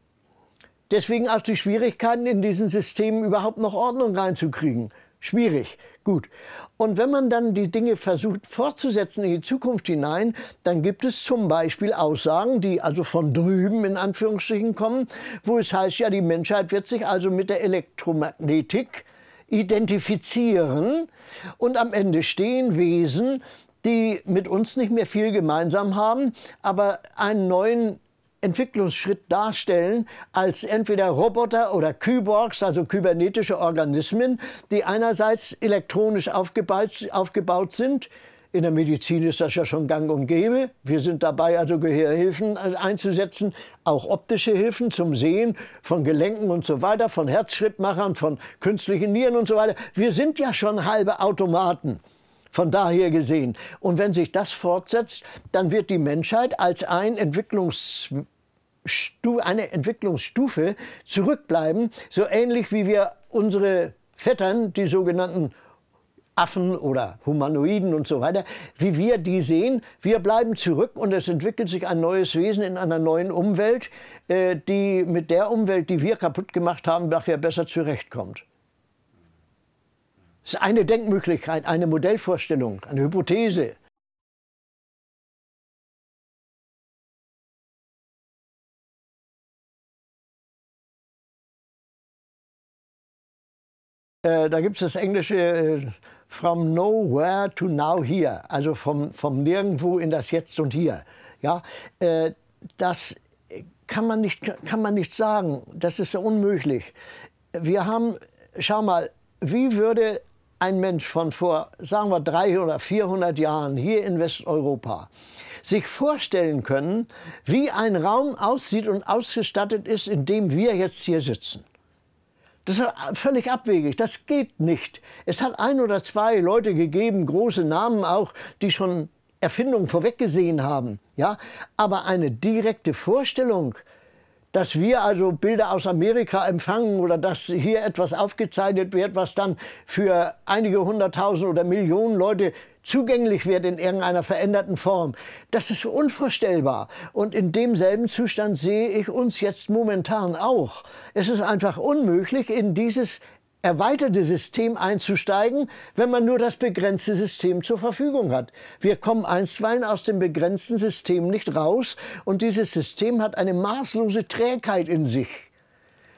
Deswegen auch die Schwierigkeiten, in diesen Systemen überhaupt noch Ordnung reinzukriegen. Schwierig, gut. Und wenn man dann die Dinge versucht fortzusetzen in die Zukunft hinein, dann gibt es zum Beispiel Aussagen, die also von drüben in Anführungsstrichen kommen, wo es heißt, ja, die Menschheit wird sich also mit der Elektromagnetik identifizieren und am Ende stehen Wesen, die mit uns nicht mehr viel gemeinsam haben, aber einen neuen Entwicklungsschritt darstellen als entweder Roboter oder Kyborgs, also kybernetische Organismen, die einerseits elektronisch aufgebaut, aufgebaut sind, in der Medizin ist das ja schon gang und gäbe. Wir sind dabei, also Gehirnhilfen äh, einzusetzen, auch optische Hilfen zum Sehen von Gelenken und so weiter, von Herzschrittmachern, von künstlichen Nieren und so weiter. Wir sind ja schon halbe Automaten. Von daher gesehen. Und wenn sich das fortsetzt, dann wird die Menschheit als ein Entwicklungs eine Entwicklungsstufe zurückbleiben, so ähnlich wie wir unsere Vettern, die sogenannten Affen oder Humanoiden und so weiter, wie wir die sehen. Wir bleiben zurück und es entwickelt sich ein neues Wesen in einer neuen Umwelt, äh, die mit der Umwelt, die wir kaputt gemacht haben, nachher besser zurechtkommt. Das ist eine Denkmöglichkeit, eine Modellvorstellung, eine Hypothese. Äh, da gibt es das englische äh, From Nowhere to Now Here, also vom, vom Nirgendwo in das Jetzt und Hier. Ja, äh, das kann man, nicht, kann man nicht sagen, das ist unmöglich. Wir haben, schau mal, wie würde ein Mensch von vor, sagen wir, 300 oder 400 Jahren hier in Westeuropa sich vorstellen können, wie ein Raum aussieht und ausgestattet ist, in dem wir jetzt hier sitzen. Das ist völlig abwegig, das geht nicht. Es hat ein oder zwei Leute gegeben, große Namen auch, die schon Erfindungen vorweggesehen haben. Ja? Aber eine direkte Vorstellung dass wir also Bilder aus Amerika empfangen oder dass hier etwas aufgezeichnet wird, was dann für einige hunderttausend oder Millionen Leute zugänglich wird in irgendeiner veränderten Form. Das ist unvorstellbar. Und in demselben Zustand sehe ich uns jetzt momentan auch. Es ist einfach unmöglich, in dieses erweiterte System einzusteigen, wenn man nur das begrenzte System zur Verfügung hat. Wir kommen einstweilen aus dem begrenzten System nicht raus und dieses System hat eine maßlose Trägheit in sich,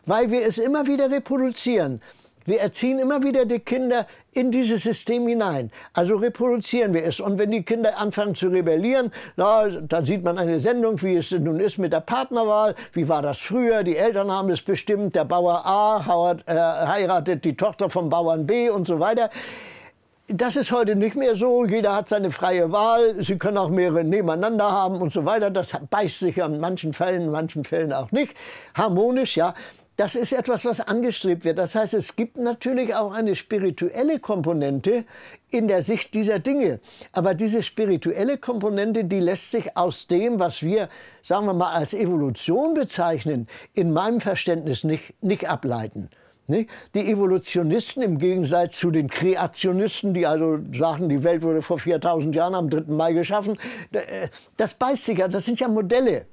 weil wir es immer wieder reproduzieren. Wir erziehen immer wieder die Kinder in dieses System hinein. Also reproduzieren wir es. Und wenn die Kinder anfangen zu rebellieren, na, dann sieht man eine Sendung, wie es nun ist mit der Partnerwahl. Wie war das früher? Die Eltern haben es bestimmt. Der Bauer A äh, heiratet die Tochter vom Bauern B und so weiter. Das ist heute nicht mehr so. Jeder hat seine freie Wahl. Sie können auch mehrere nebeneinander haben und so weiter. Das beißt sich an manchen Fällen, in manchen Fällen auch nicht. Harmonisch, ja. Das ist etwas, was angestrebt wird. Das heißt, es gibt natürlich auch eine spirituelle Komponente in der Sicht dieser Dinge. Aber diese spirituelle Komponente, die lässt sich aus dem, was wir, sagen wir mal, als Evolution bezeichnen, in meinem Verständnis nicht, nicht ableiten. Ne? Die Evolutionisten im Gegensatz zu den Kreationisten, die also sagen, die Welt wurde vor 4000 Jahren am 3. Mai geschaffen, äh, das beißt sich ja, das sind ja Modelle.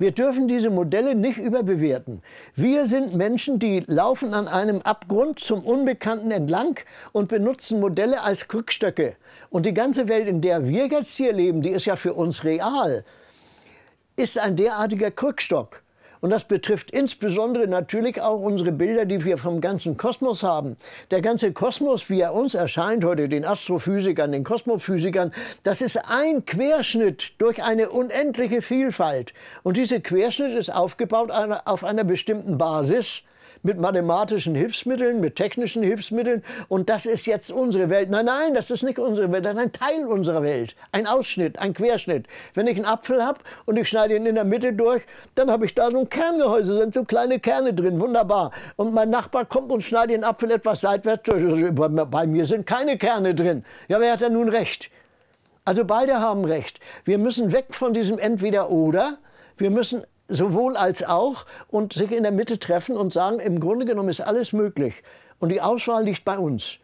Wir dürfen diese Modelle nicht überbewerten. Wir sind Menschen, die laufen an einem Abgrund zum Unbekannten entlang und benutzen Modelle als Krückstöcke. Und die ganze Welt, in der wir jetzt hier leben, die ist ja für uns real, ist ein derartiger Krückstock. Und das betrifft insbesondere natürlich auch unsere Bilder, die wir vom ganzen Kosmos haben. Der ganze Kosmos, wie er uns erscheint heute, den Astrophysikern, den Kosmophysikern, das ist ein Querschnitt durch eine unendliche Vielfalt. Und dieser Querschnitt ist aufgebaut auf einer bestimmten Basis mit mathematischen Hilfsmitteln, mit technischen Hilfsmitteln und das ist jetzt unsere Welt. Nein, nein, das ist nicht unsere Welt, das ist ein Teil unserer Welt, ein Ausschnitt, ein Querschnitt. Wenn ich einen Apfel habe und ich schneide ihn in der Mitte durch, dann habe ich da so ein Kerngehäuse, da sind so kleine Kerne drin, wunderbar. Und mein Nachbar kommt und schneidet den Apfel etwas seitwärts durch. Bei mir sind keine Kerne drin. Ja, wer hat denn nun recht? Also beide haben recht. Wir müssen weg von diesem Entweder-Oder. Wir müssen sowohl als auch und sich in der Mitte treffen und sagen, im Grunde genommen ist alles möglich. Und die Auswahl liegt bei uns.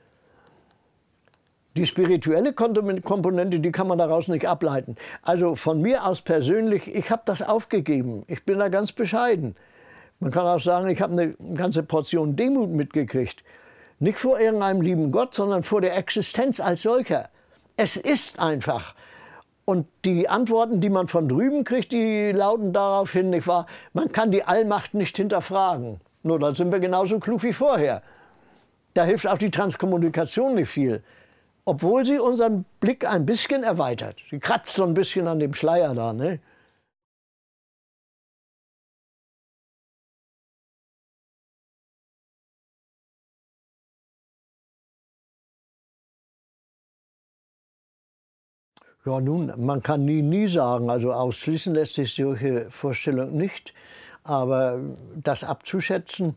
Die spirituelle Komponente, die kann man daraus nicht ableiten. Also von mir aus persönlich, ich habe das aufgegeben. Ich bin da ganz bescheiden. Man kann auch sagen, ich habe eine ganze Portion Demut mitgekriegt. Nicht vor irgendeinem lieben Gott, sondern vor der Existenz als solcher. Es ist einfach. Und die Antworten, die man von drüben kriegt, die lauten darauf hin, nicht wahr, man kann die Allmacht nicht hinterfragen. Nur dann sind wir genauso klug wie vorher. Da hilft auch die Transkommunikation nicht viel. Obwohl sie unseren Blick ein bisschen erweitert. Sie kratzt so ein bisschen an dem Schleier da. Ne? Ja, nun, man kann nie, nie sagen. Also ausschließen lässt sich solche Vorstellung nicht. Aber das abzuschätzen,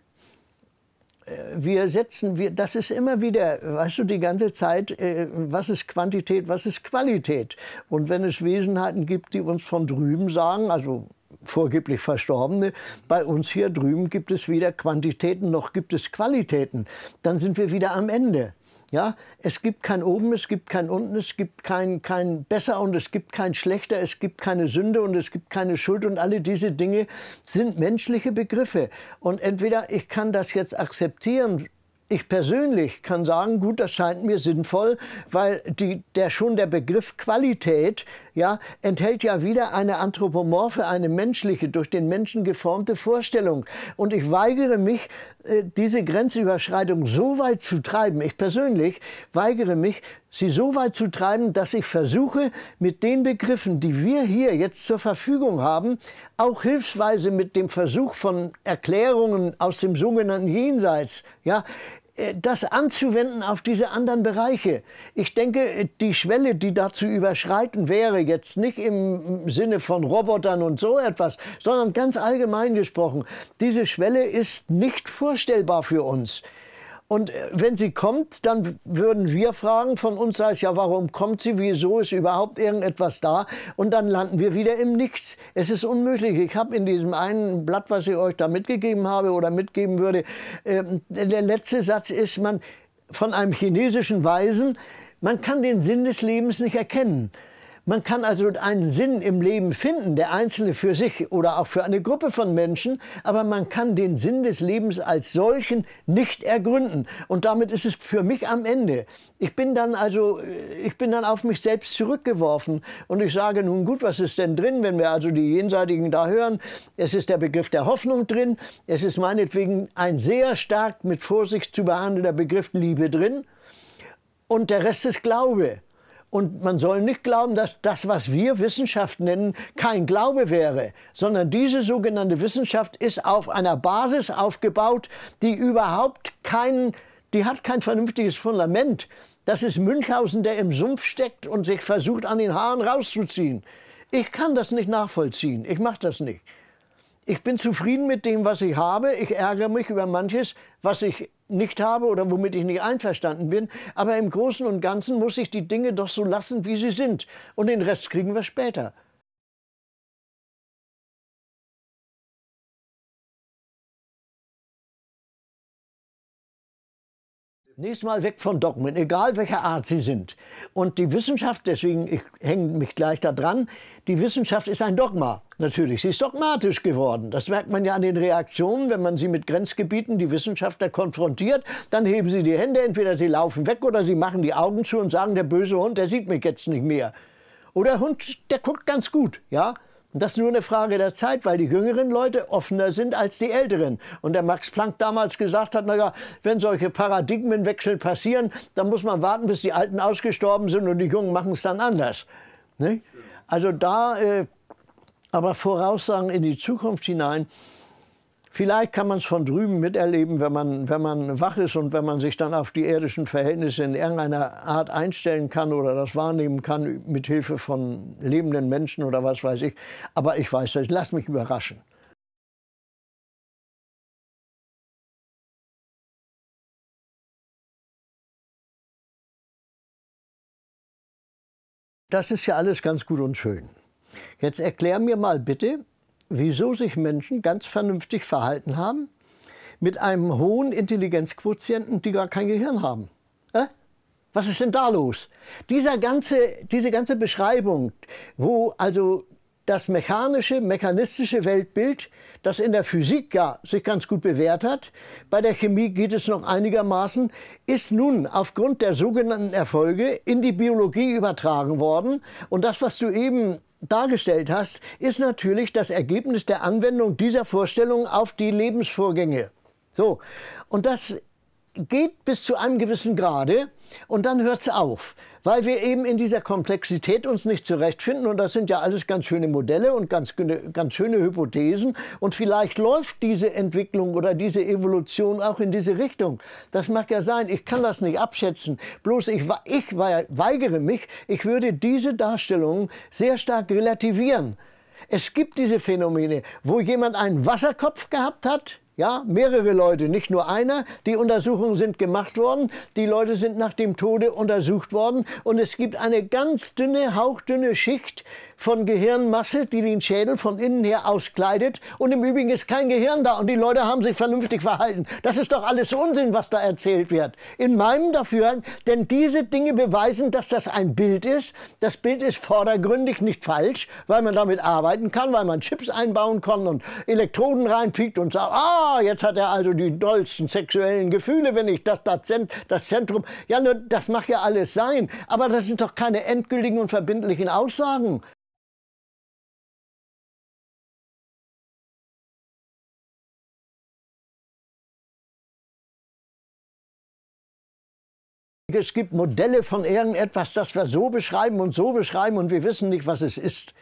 äh, wir setzen, wir, das ist immer wieder, weißt du, die ganze Zeit, äh, was ist Quantität, was ist Qualität? Und wenn es Wesenheiten gibt, die uns von drüben sagen, also vorgeblich Verstorbene, bei uns hier drüben gibt es weder Quantitäten noch gibt es Qualitäten, dann sind wir wieder am Ende. Ja, es gibt kein oben, es gibt kein unten, es gibt kein, kein besser und es gibt kein schlechter, es gibt keine Sünde und es gibt keine Schuld und alle diese Dinge sind menschliche Begriffe. Und entweder ich kann das jetzt akzeptieren ich persönlich kann sagen, gut, das scheint mir sinnvoll, weil die, der schon der Begriff Qualität ja, enthält ja wieder eine anthropomorphe, eine menschliche, durch den Menschen geformte Vorstellung. Und ich weigere mich, äh, diese Grenzüberschreitung so weit zu treiben, ich persönlich weigere mich, sie so weit zu treiben, dass ich versuche, mit den Begriffen, die wir hier jetzt zur Verfügung haben, auch hilfsweise mit dem Versuch von Erklärungen aus dem sogenannten Jenseits, ja, äh, das anzuwenden auf diese anderen Bereiche. Ich denke, die Schwelle, die da zu überschreiten wäre, jetzt nicht im Sinne von Robotern und so etwas, sondern ganz allgemein gesprochen, diese Schwelle ist nicht vorstellbar für uns. Und äh, wenn sie kommt, dann würden wir fragen, von uns heißt ja, warum kommt sie, wieso ist überhaupt irgendetwas da? Und dann landen wir wieder im Nichts. Es ist unmöglich. Ich habe in diesem einen Blatt, was ich euch da mitgegeben habe oder mitgeben würde, äh, der letzte Satz ist, man von einem chinesischen Weisen, man kann den Sinn des Lebens nicht erkennen. Man kann also einen Sinn im Leben finden, der Einzelne für sich oder auch für eine Gruppe von Menschen, aber man kann den Sinn des Lebens als solchen nicht ergründen. Und damit ist es für mich am Ende. Ich bin dann also, ich bin dann auf mich selbst zurückgeworfen und ich sage nun gut, was ist denn drin, wenn wir also die Jenseitigen da hören? Es ist der Begriff der Hoffnung drin, es ist meinetwegen ein sehr stark mit Vorsicht zu behandelnder Begriff Liebe drin und der Rest ist Glaube. Und man soll nicht glauben, dass das, was wir Wissenschaft nennen, kein Glaube wäre, sondern diese sogenannte Wissenschaft ist auf einer Basis aufgebaut, die überhaupt kein, die hat kein vernünftiges Fundament. Das ist Münchhausen, der im Sumpf steckt und sich versucht, an den Haaren rauszuziehen. Ich kann das nicht nachvollziehen. Ich mache das nicht. Ich bin zufrieden mit dem, was ich habe. Ich ärgere mich über manches, was ich nicht habe oder womit ich nicht einverstanden bin. Aber im Großen und Ganzen muss ich die Dinge doch so lassen, wie sie sind. Und den Rest kriegen wir später. Nächstes Mal weg von Dogmen, egal welcher Art sie sind. Und die Wissenschaft, deswegen ich hänge mich gleich da dran, die Wissenschaft ist ein Dogma. Natürlich, sie ist dogmatisch geworden. Das merkt man ja an den Reaktionen, wenn man sie mit Grenzgebieten, die Wissenschaftler konfrontiert, dann heben sie die Hände, entweder sie laufen weg oder sie machen die Augen zu und sagen, der böse Hund, der sieht mich jetzt nicht mehr. Oder Hund, der guckt ganz gut, ja. Das ist nur eine Frage der Zeit, weil die jüngeren Leute offener sind als die älteren. Und der Max Planck damals gesagt hat, naja, wenn solche Paradigmenwechsel passieren, dann muss man warten, bis die Alten ausgestorben sind und die Jungen machen es dann anders. Ne? Also da äh, aber Voraussagen in die Zukunft hinein, Vielleicht kann man es von drüben miterleben, wenn man, wenn man wach ist und wenn man sich dann auf die irdischen Verhältnisse in irgendeiner Art einstellen kann oder das wahrnehmen kann mit Hilfe von lebenden Menschen oder was weiß ich. Aber ich weiß das, lass mich überraschen. Das ist ja alles ganz gut und schön. Jetzt erklär mir mal bitte, wieso sich Menschen ganz vernünftig verhalten haben mit einem hohen Intelligenzquotienten, die gar kein Gehirn haben. Äh? Was ist denn da los? Dieser ganze, diese ganze Beschreibung, wo also das mechanische, mechanistische Weltbild, das in der Physik ja sich ganz gut bewährt hat, bei der Chemie geht es noch einigermaßen, ist nun aufgrund der sogenannten Erfolge in die Biologie übertragen worden. Und das, was du eben dargestellt hast, ist natürlich das Ergebnis der Anwendung dieser Vorstellung auf die Lebensvorgänge. So, und das geht bis zu einem gewissen Grade und dann hört es auf weil wir eben in dieser Komplexität uns nicht zurechtfinden. Und das sind ja alles ganz schöne Modelle und ganz, ganz schöne Hypothesen. Und vielleicht läuft diese Entwicklung oder diese Evolution auch in diese Richtung. Das mag ja sein. Ich kann das nicht abschätzen. Bloß ich, ich weigere mich, ich würde diese Darstellung sehr stark relativieren. Es gibt diese Phänomene, wo jemand einen Wasserkopf gehabt hat, ja, mehrere Leute, nicht nur einer. Die Untersuchungen sind gemacht worden. Die Leute sind nach dem Tode untersucht worden. Und es gibt eine ganz dünne, hauchdünne Schicht, von Gehirnmasse, die den Schädel von innen her auskleidet. Und im Übrigen ist kein Gehirn da und die Leute haben sich vernünftig verhalten. Das ist doch alles Unsinn, was da erzählt wird. In meinem Dafürhalten, denn diese Dinge beweisen, dass das ein Bild ist. Das Bild ist vordergründig nicht falsch, weil man damit arbeiten kann, weil man Chips einbauen kann und Elektroden reinpiekt und sagt, ah, jetzt hat er also die dollsten sexuellen Gefühle, wenn ich das, das, das Zentrum. Ja, nur das mag ja alles sein, aber das sind doch keine endgültigen und verbindlichen Aussagen. Es gibt Modelle von irgendetwas, das wir so beschreiben und so beschreiben und wir wissen nicht, was es ist.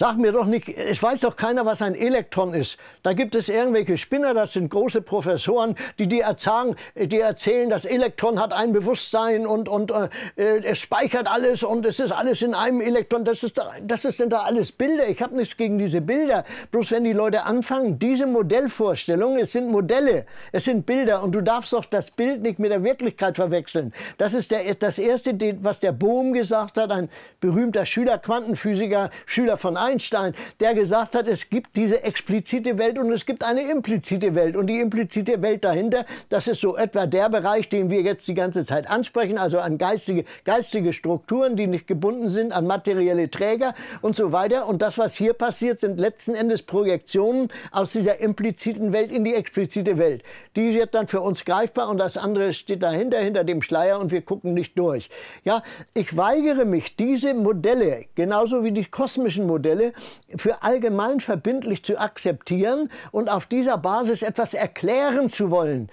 Sag mir doch nicht, es weiß doch keiner, was ein Elektron ist. Da gibt es irgendwelche Spinner, das sind große Professoren, die dir erzählen, die erzählen das Elektron hat ein Bewusstsein und, und äh, es speichert alles und es ist alles in einem Elektron. Das ist, das ist denn da alles Bilder. Ich habe nichts gegen diese Bilder. Bloß wenn die Leute anfangen, diese Modellvorstellungen, es sind Modelle, es sind Bilder und du darfst doch das Bild nicht mit der Wirklichkeit verwechseln. Das ist der, das Erste, was der Bohm gesagt hat, ein berühmter Schüler, Quantenphysiker, Schüler von Einstein, der gesagt hat, es gibt diese explizite Welt und es gibt eine implizite Welt. Und die implizite Welt dahinter, das ist so etwa der Bereich, den wir jetzt die ganze Zeit ansprechen, also an geistige, geistige Strukturen, die nicht gebunden sind, an materielle Träger und so weiter. Und das, was hier passiert, sind letzten Endes Projektionen aus dieser impliziten Welt in die explizite Welt. Die wird dann für uns greifbar und das andere steht dahinter, hinter dem Schleier und wir gucken nicht durch. Ja, ich weigere mich, diese Modelle, genauso wie die kosmischen Modelle, Geschäftsmodelle für allgemein verbindlich zu akzeptieren und auf dieser Basis etwas erklären zu wollen.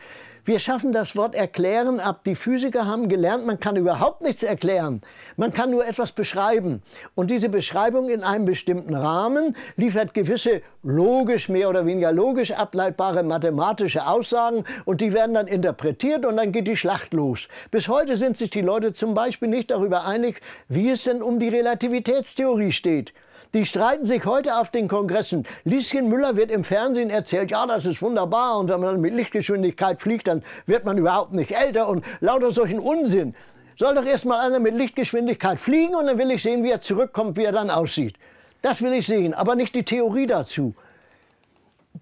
Wir schaffen das Wort erklären ab. Die Physiker haben gelernt, man kann überhaupt nichts erklären. Man kann nur etwas beschreiben. Und diese Beschreibung in einem bestimmten Rahmen liefert gewisse logisch, mehr oder weniger logisch ableitbare mathematische Aussagen und die werden dann interpretiert und dann geht die Schlacht los. Bis heute sind sich die Leute zum Beispiel nicht darüber einig, wie es denn um die Relativitätstheorie steht. Die streiten sich heute auf den Kongressen. Lieschen Müller wird im Fernsehen erzählt, ja, das ist wunderbar und wenn man dann mit Lichtgeschwindigkeit fliegt, dann wird man überhaupt nicht älter und lauter solchen Unsinn. Soll doch erstmal einer mit Lichtgeschwindigkeit fliegen und dann will ich sehen, wie er zurückkommt, wie er dann aussieht. Das will ich sehen, aber nicht die Theorie dazu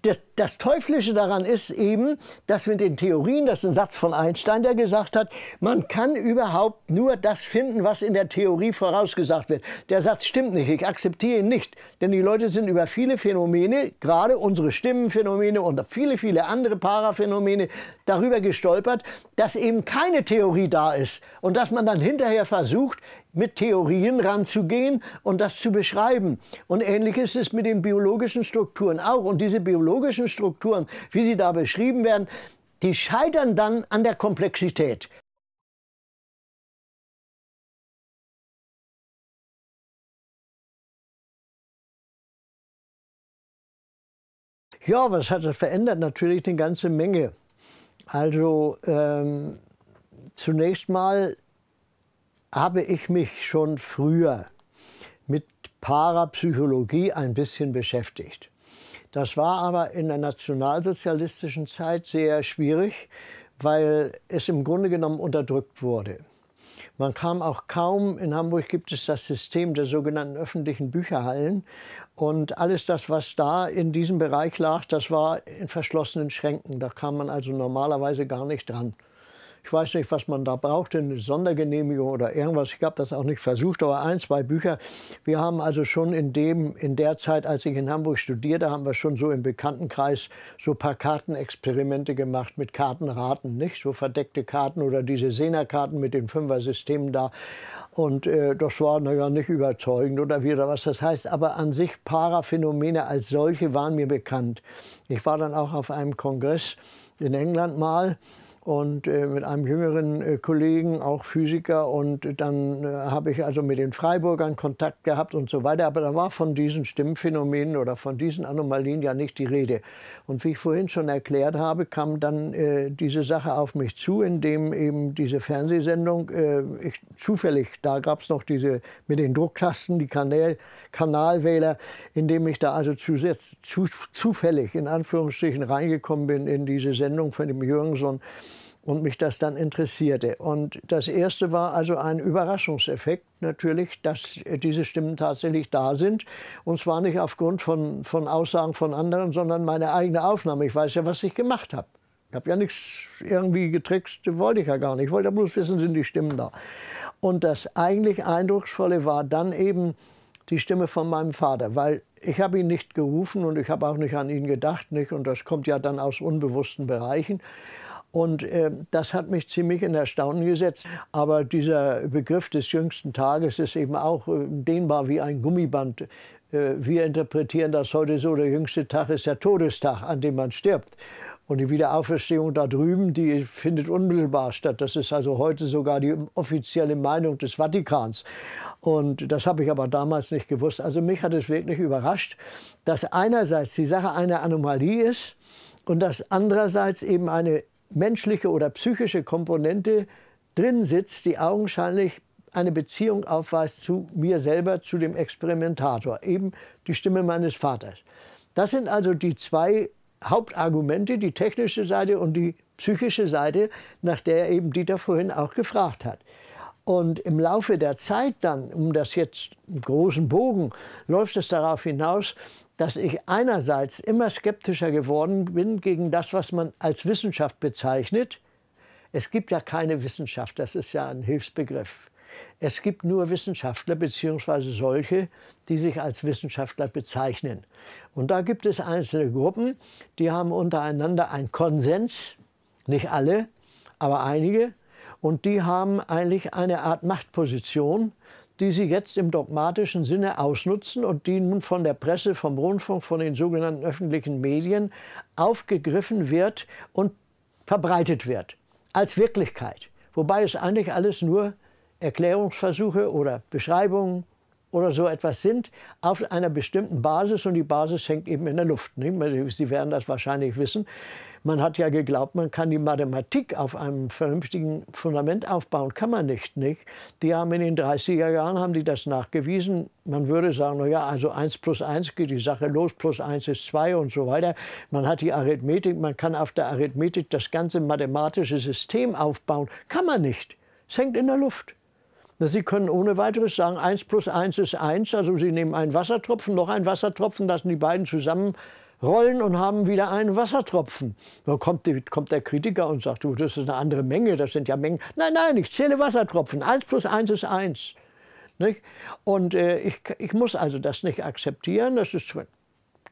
das, das Teuflische daran ist eben, dass mit den Theorien, das ist ein Satz von Einstein, der gesagt hat, man kann überhaupt nur das finden, was in der Theorie vorausgesagt wird. Der Satz stimmt nicht, ich akzeptiere ihn nicht. Denn die Leute sind über viele Phänomene, gerade unsere Stimmenphänomene und viele, viele andere Paraphänomene, darüber gestolpert, dass eben keine Theorie da ist. Und dass man dann hinterher versucht, mit Theorien ranzugehen und das zu beschreiben. Und ähnlich ist es mit den biologischen Strukturen auch. Und diese biologischen Strukturen, wie sie da beschrieben werden, die scheitern dann an der Komplexität. Ja, was hat das verändert? Natürlich eine ganze Menge. Also ähm, zunächst mal habe ich mich schon früher mit Parapsychologie ein bisschen beschäftigt. Das war aber in der nationalsozialistischen Zeit sehr schwierig, weil es im Grunde genommen unterdrückt wurde. Man kam auch kaum, in Hamburg gibt es das System der sogenannten öffentlichen Bücherhallen. Und alles das, was da in diesem Bereich lag, das war in verschlossenen Schränken. Da kam man also normalerweise gar nicht dran. Ich weiß nicht, was man da brauchte, eine Sondergenehmigung oder irgendwas. Ich habe das auch nicht versucht, aber ein, zwei Bücher. Wir haben also schon in, dem, in der Zeit, als ich in Hamburg studierte, haben wir schon so im Bekanntenkreis so ein paar Kartenexperimente gemacht mit Kartenraten, nicht? So verdeckte Karten oder diese Sena-Karten mit den Fünfer-Systemen da. Und äh, das war ja, nicht überzeugend oder wie oder was das heißt. Aber an sich Paraphänomene als solche waren mir bekannt. Ich war dann auch auf einem Kongress in England mal und äh, mit einem jüngeren äh, Kollegen, auch Physiker. Und dann äh, habe ich also mit den Freiburgern Kontakt gehabt und so weiter. Aber da war von diesen Stimmphänomenen oder von diesen Anomalien ja nicht die Rede. Und wie ich vorhin schon erklärt habe, kam dann äh, diese Sache auf mich zu, indem eben diese Fernsehsendung, äh, ich, zufällig, da gab es noch diese mit den Drucktasten, die Kanäle, Kanalwähler, indem ich da also zusätzlich, zu, zufällig in Anführungsstrichen reingekommen bin in diese Sendung von dem Jürgenson und mich das dann interessierte. Und das erste war also ein Überraschungseffekt natürlich, dass diese Stimmen tatsächlich da sind. Und zwar nicht aufgrund von, von Aussagen von anderen, sondern meine eigene Aufnahme. Ich weiß ja, was ich gemacht habe. Ich habe ja nichts irgendwie getrickst, wollte ich ja gar nicht. Ich wollte ja bloß wissen, sind die Stimmen da. Und das eigentlich Eindrucksvolle war dann eben die Stimme von meinem Vater, weil ich habe ihn nicht gerufen und ich habe auch nicht an ihn gedacht, nicht? Und das kommt ja dann aus unbewussten Bereichen. Und äh, das hat mich ziemlich in Erstaunen gesetzt. Aber dieser Begriff des jüngsten Tages ist eben auch äh, dehnbar wie ein Gummiband. Äh, wir interpretieren das heute so, der jüngste Tag ist der Todestag, an dem man stirbt. Und die Wiederauferstehung da drüben, die findet unmittelbar statt. Das ist also heute sogar die offizielle Meinung des Vatikans. Und das habe ich aber damals nicht gewusst. Also mich hat es wirklich überrascht, dass einerseits die Sache eine Anomalie ist und dass andererseits eben eine menschliche oder psychische Komponente drin sitzt, die augenscheinlich eine Beziehung aufweist zu mir selber, zu dem Experimentator, eben die Stimme meines Vaters. Das sind also die zwei Hauptargumente, die technische Seite und die psychische Seite, nach der eben Dieter vorhin auch gefragt hat. Und im Laufe der Zeit dann, um das jetzt im großen Bogen, läuft es darauf hinaus, dass ich einerseits immer skeptischer geworden bin gegen das, was man als Wissenschaft bezeichnet. Es gibt ja keine Wissenschaft, das ist ja ein Hilfsbegriff. Es gibt nur Wissenschaftler beziehungsweise solche, die sich als Wissenschaftler bezeichnen. Und da gibt es einzelne Gruppen, die haben untereinander einen Konsens, nicht alle, aber einige, und die haben eigentlich eine Art Machtposition, die sie jetzt im dogmatischen Sinne ausnutzen und die nun von der Presse, vom Rundfunk, von den sogenannten öffentlichen Medien aufgegriffen wird und verbreitet wird als Wirklichkeit. Wobei es eigentlich alles nur Erklärungsversuche oder Beschreibungen oder so etwas sind auf einer bestimmten Basis und die Basis hängt eben in der Luft. Sie werden das wahrscheinlich wissen. Man hat ja geglaubt, man kann die Mathematik auf einem vernünftigen Fundament aufbauen. Kann man nicht, nicht? Die haben in den 30er Jahren haben die das nachgewiesen. Man würde sagen, naja, also 1 plus 1 geht die Sache los, plus 1 ist 2 und so weiter. Man hat die Arithmetik, man kann auf der Arithmetik das ganze mathematische System aufbauen. Kann man nicht. Es hängt in der Luft. Sie können ohne weiteres sagen, 1 plus 1 ist 1, also Sie nehmen einen Wassertropfen, noch einen Wassertropfen, lassen die beiden zusammen rollen und haben wieder einen Wassertropfen. Dann kommt, die, kommt der Kritiker und sagt, du, das ist eine andere Menge, das sind ja Mengen. Nein, nein, ich zähle Wassertropfen. Eins plus eins ist eins. Nicht? Und äh, ich, ich muss also das nicht akzeptieren. Das ist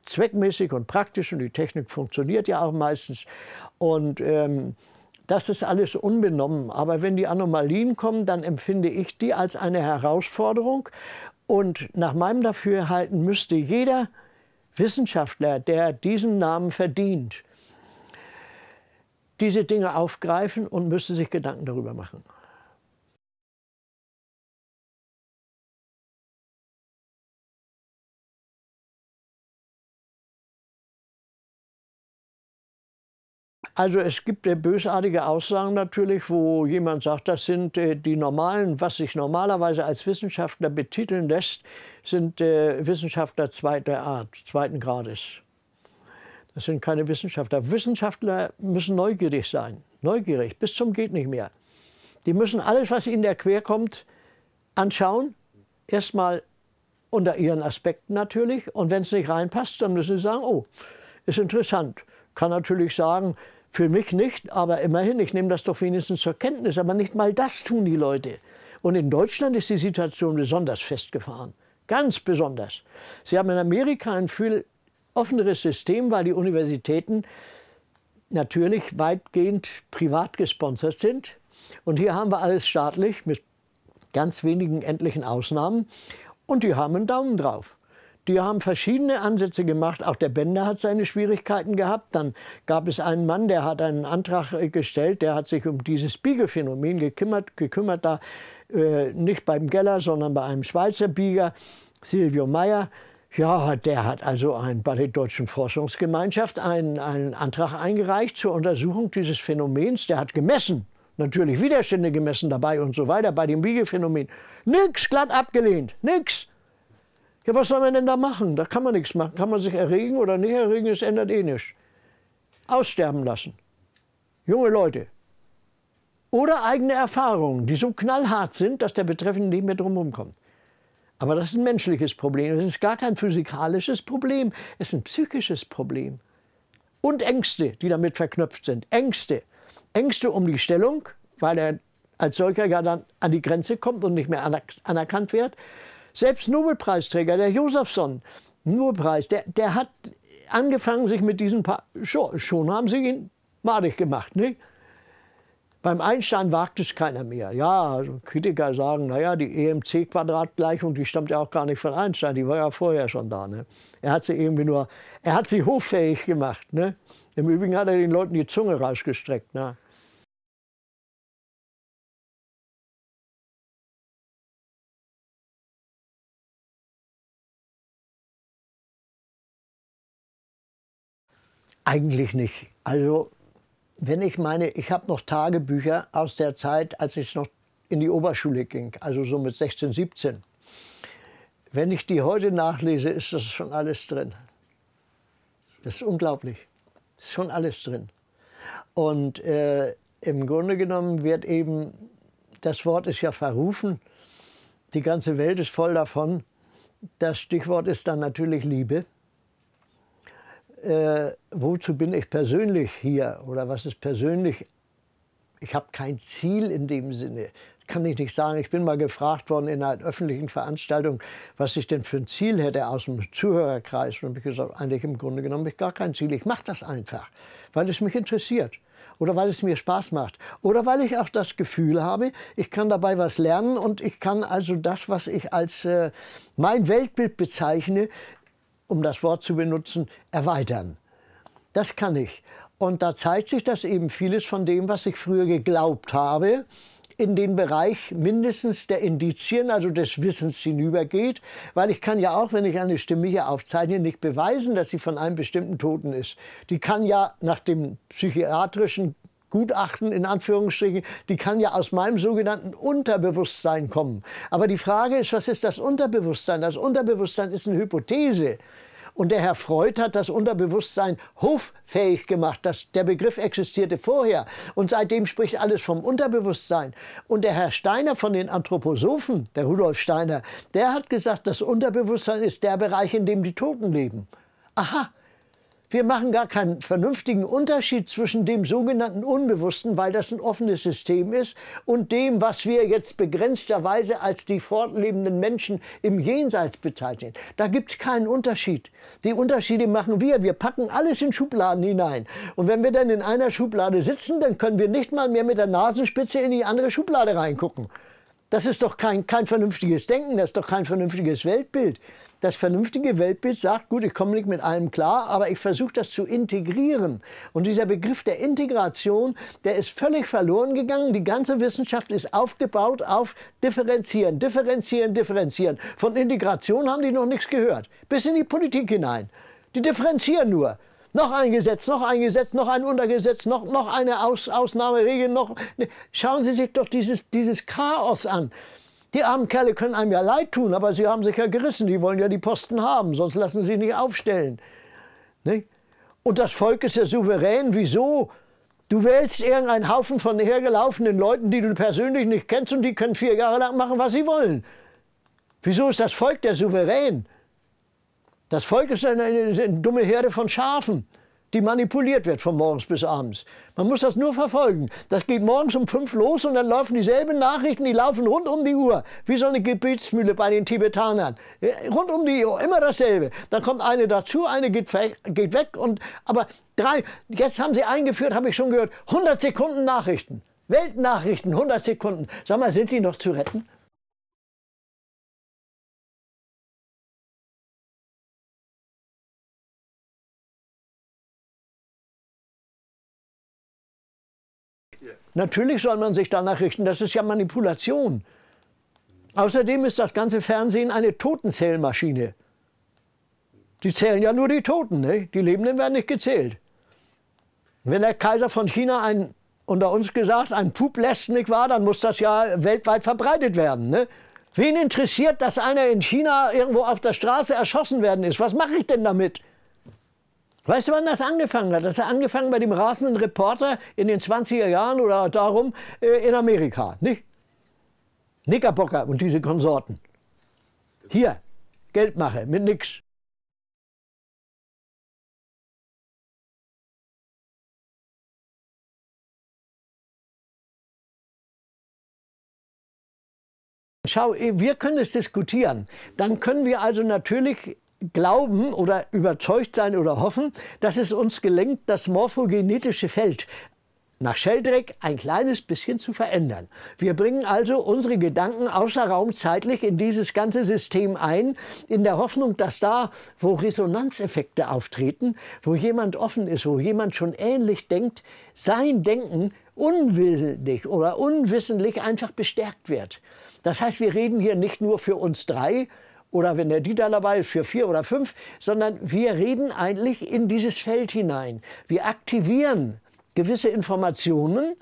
zweckmäßig und praktisch und die Technik funktioniert ja auch meistens. Und ähm, das ist alles unbenommen. Aber wenn die Anomalien kommen, dann empfinde ich die als eine Herausforderung. Und nach meinem Dafürhalten müsste jeder Wissenschaftler, der diesen Namen verdient, diese Dinge aufgreifen und müsste sich Gedanken darüber machen. Also es gibt äh, bösartige Aussagen natürlich, wo jemand sagt, das sind äh, die normalen, was sich normalerweise als Wissenschaftler betiteln lässt, sind äh, Wissenschaftler zweiter Art, zweiten Grades. Das sind keine Wissenschaftler. Wissenschaftler müssen neugierig sein, neugierig, bis zum geht nicht mehr. Die müssen alles, was ihnen quer kommt, anschauen, erstmal unter ihren Aspekten natürlich. Und wenn es nicht reinpasst, dann müssen sie sagen, oh, ist interessant. Kann natürlich sagen, für mich nicht, aber immerhin, ich nehme das doch wenigstens zur Kenntnis. Aber nicht mal das tun die Leute. Und in Deutschland ist die Situation besonders festgefahren. Ganz besonders. Sie haben in Amerika ein viel offeneres System, weil die Universitäten natürlich weitgehend privat gesponsert sind. Und hier haben wir alles staatlich mit ganz wenigen endlichen Ausnahmen. Und die haben einen Daumen drauf. Die haben verschiedene Ansätze gemacht. Auch der Bender hat seine Schwierigkeiten gehabt. Dann gab es einen Mann, der hat einen Antrag gestellt, der hat sich um dieses Spiegelphänomen gekümmert, gekümmert da äh, nicht beim Geller, sondern bei einem Schweizer Bieger, Silvio Meyer. Ja, der hat also ein, bei der Deutschen Forschungsgemeinschaft einen, einen Antrag eingereicht zur Untersuchung dieses Phänomens. Der hat gemessen, natürlich Widerstände gemessen dabei und so weiter bei dem Biegephänomen. Nix, glatt abgelehnt, nix. Ja, was soll man denn da machen? Da kann man nichts machen. Kann man sich erregen oder nicht erregen, es ändert eh nichts. Aussterben lassen. Junge Leute, oder eigene Erfahrungen, die so knallhart sind, dass der Betreffende nicht mehr drumherum kommt. Aber das ist ein menschliches Problem. Es ist gar kein physikalisches Problem. Es ist ein psychisches Problem. Und Ängste, die damit verknüpft sind. Ängste. Ängste um die Stellung, weil er als solcher ja dann an die Grenze kommt und nicht mehr anerkannt wird. Selbst Nobelpreisträger, der Josefsson, Nobelpreis, der, der hat angefangen, sich mit diesen paar. Schon, schon haben sie ihn madig gemacht, nicht? Beim Einstein wagt es keiner mehr. Ja, also Kritiker sagen, naja, die EMC-Quadratgleichung, die stammt ja auch gar nicht von Einstein, die war ja vorher schon da. Ne? Er hat sie irgendwie nur, er hat sie hoffähig gemacht. Ne? Im Übrigen hat er den Leuten die Zunge rausgestreckt. Ne? Eigentlich nicht. Also wenn ich meine, ich habe noch Tagebücher aus der Zeit, als ich noch in die Oberschule ging, also so mit 16, 17. Wenn ich die heute nachlese, ist das schon alles drin. Das ist unglaublich. Das ist schon alles drin. Und äh, im Grunde genommen wird eben, das Wort ist ja verrufen, die ganze Welt ist voll davon. Das Stichwort ist dann natürlich Liebe äh, wozu bin ich persönlich hier oder was ist persönlich? Ich habe kein Ziel in dem Sinne. Kann ich nicht sagen. Ich bin mal gefragt worden in einer öffentlichen Veranstaltung, was ich denn für ein Ziel hätte aus dem Zuhörerkreis. Und habe gesagt, eigentlich im Grunde genommen habe ich gar kein Ziel. Ich mache das einfach, weil es mich interessiert oder weil es mir Spaß macht oder weil ich auch das Gefühl habe, ich kann dabei was lernen und ich kann also das, was ich als äh, mein Weltbild bezeichne, um das Wort zu benutzen, erweitern. Das kann ich. Und da zeigt sich, dass eben vieles von dem, was ich früher geglaubt habe, in den Bereich mindestens der Indizien, also des Wissens hinübergeht, weil ich kann ja auch, wenn ich eine Stimme hier aufzeichne, nicht beweisen, dass sie von einem bestimmten Toten ist. Die kann ja nach dem psychiatrischen Gutachten in Anführungsstrichen, die kann ja aus meinem sogenannten Unterbewusstsein kommen. Aber die Frage ist, was ist das Unterbewusstsein? Das Unterbewusstsein ist eine Hypothese. Und der Herr Freud hat das Unterbewusstsein hoffähig gemacht. Das, der Begriff existierte vorher. Und seitdem spricht alles vom Unterbewusstsein. Und der Herr Steiner von den Anthroposophen, der Rudolf Steiner, der hat gesagt, das Unterbewusstsein ist der Bereich, in dem die Toten leben. Aha, wir machen gar keinen vernünftigen Unterschied zwischen dem sogenannten Unbewussten, weil das ein offenes System ist, und dem, was wir jetzt begrenzterweise als die fortlebenden Menschen im Jenseits bezeichnen. Da gibt es keinen Unterschied. Die Unterschiede machen wir. Wir packen alles in Schubladen hinein. Und wenn wir dann in einer Schublade sitzen, dann können wir nicht mal mehr mit der Nasenspitze in die andere Schublade reingucken. Das ist doch kein, kein vernünftiges Denken, das ist doch kein vernünftiges Weltbild das vernünftige Weltbild sagt, gut, ich komme nicht mit allem klar, aber ich versuche das zu integrieren. Und dieser Begriff der Integration, der ist völlig verloren gegangen. Die ganze Wissenschaft ist aufgebaut auf Differenzieren, Differenzieren, Differenzieren. Von Integration haben die noch nichts gehört. Bis in die Politik hinein. Die differenzieren nur. Noch ein Gesetz, noch ein Gesetz, noch ein Untergesetz, noch, noch eine Aus Ausnahmeregel, noch. Ne. Schauen Sie sich doch dieses, dieses Chaos an. Die armen Kerle können einem ja leid tun, aber sie haben sich ja gerissen. Die wollen ja die Posten haben, sonst lassen sie sich nicht aufstellen. Nicht? Und das Volk ist ja souverän. Wieso? Du wählst irgendeinen Haufen von hergelaufenen Leuten, die du persönlich nicht kennst, und die können vier Jahre lang machen, was sie wollen. Wieso ist das Volk der Souverän? Das Volk ist eine, eine, eine dumme Herde von Schafen die manipuliert wird von morgens bis abends. Man muss das nur verfolgen. Das geht morgens um fünf los und dann laufen dieselben Nachrichten, die laufen rund um die Uhr. Wie so eine Gebetsmühle bei den Tibetanern. Äh, rund um die Uhr, immer dasselbe. Dann kommt eine dazu, eine geht weg, geht weg und, aber drei, jetzt haben sie eingeführt, habe ich schon gehört, 100 Sekunden Nachrichten. Weltnachrichten, 100 Sekunden. Sag mal, sind die noch zu retten? Natürlich soll man sich danach richten, das ist ja Manipulation. Außerdem ist das ganze Fernsehen eine Totenzählmaschine. Die zählen ja nur die Toten, ne? die Lebenden werden nicht gezählt. Wenn der Kaiser von China ein, unter uns gesagt, ein Pup lässt nicht war, dann muss das ja weltweit verbreitet werden. Ne? Wen interessiert, dass einer in China irgendwo auf der Straße erschossen werden ist? Was mache ich denn damit? Weißt du, wann das angefangen hat? Das hat angefangen bei dem rasenden Reporter in den 20er Jahren oder darum äh, in Amerika. Nicht? Nickerbocker und diese Konsorten. Hier, Geldmache mit nix. Schau, wir können es diskutieren. Dann können wir also natürlich glauben oder überzeugt sein oder hoffen, dass es uns gelingt, das morphogenetische Feld nach Sheldrake ein kleines bisschen zu verändern. Wir bringen also unsere Gedanken außerraumzeitlich in dieses ganze System ein, in der Hoffnung, dass da, wo Resonanzeffekte auftreten, wo jemand offen ist, wo jemand schon ähnlich denkt, sein Denken unwillig oder unwissentlich einfach bestärkt wird. Das heißt, wir reden hier nicht nur für uns drei, oder wenn der Dieter dabei ist, für vier oder fünf, sondern wir reden eigentlich in dieses Feld hinein. Wir aktivieren gewisse Informationen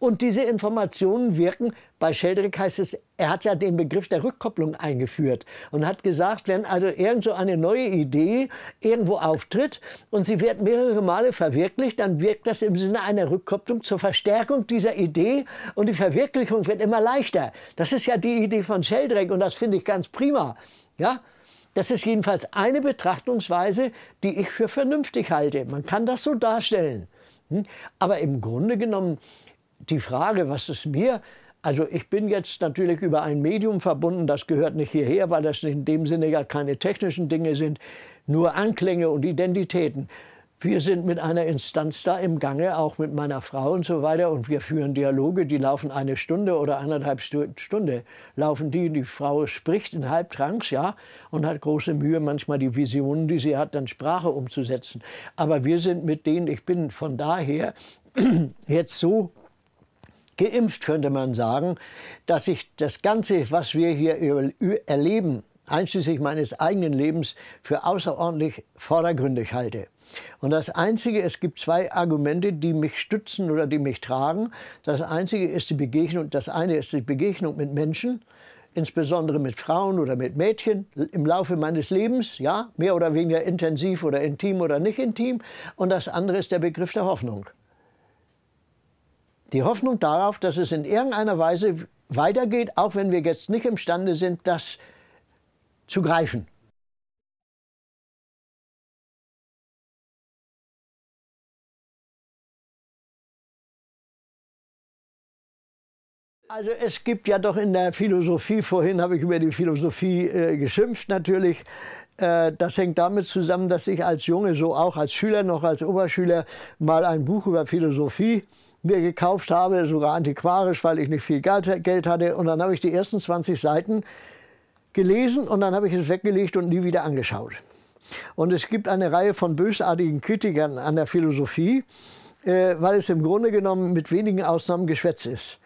und diese Informationen wirken, bei Sheldrick heißt es, er hat ja den Begriff der Rückkopplung eingeführt und hat gesagt, wenn also irgend so eine neue Idee irgendwo auftritt und sie wird mehrere Male verwirklicht, dann wirkt das im Sinne einer Rückkopplung zur Verstärkung dieser Idee und die Verwirklichung wird immer leichter. Das ist ja die Idee von Sheldrick und das finde ich ganz prima. Ja? Das ist jedenfalls eine Betrachtungsweise, die ich für vernünftig halte. Man kann das so darstellen. Hm? Aber im Grunde genommen, die Frage, was ist mir, also ich bin jetzt natürlich über ein Medium verbunden, das gehört nicht hierher, weil das in dem Sinne ja keine technischen Dinge sind, nur Anklänge und Identitäten. Wir sind mit einer Instanz da im Gange, auch mit meiner Frau und so weiter. Und wir führen Dialoge, die laufen eine Stunde oder anderthalb Stunde. Laufen die, die Frau spricht in Halbtranks, ja, und hat große Mühe, manchmal die Visionen, die sie hat, dann Sprache umzusetzen. Aber wir sind mit denen, ich bin von daher jetzt so geimpft, könnte man sagen, dass ich das Ganze, was wir hier erleben, einschließlich meines eigenen Lebens, für außerordentlich vordergründig halte. Und das Einzige, es gibt zwei Argumente, die mich stützen oder die mich tragen. Das Einzige ist die Begegnung, das eine ist die Begegnung mit Menschen, insbesondere mit Frauen oder mit Mädchen im Laufe meines Lebens, ja, mehr oder weniger intensiv oder intim oder nicht intim. Und das andere ist der Begriff der Hoffnung. Die Hoffnung darauf, dass es in irgendeiner Weise weitergeht, auch wenn wir jetzt nicht imstande sind, das zu greifen. Also es gibt ja doch in der Philosophie, vorhin habe ich über die Philosophie äh, geschimpft natürlich, äh, das hängt damit zusammen, dass ich als Junge, so auch als Schüler, noch als Oberschüler, mal ein Buch über Philosophie mir gekauft habe, sogar antiquarisch, weil ich nicht viel Geld hatte. Und dann habe ich die ersten 20 Seiten gelesen und dann habe ich es weggelegt und nie wieder angeschaut. Und es gibt eine Reihe von bösartigen Kritikern an der Philosophie, äh, weil es im Grunde genommen mit wenigen Ausnahmen Geschwätz ist.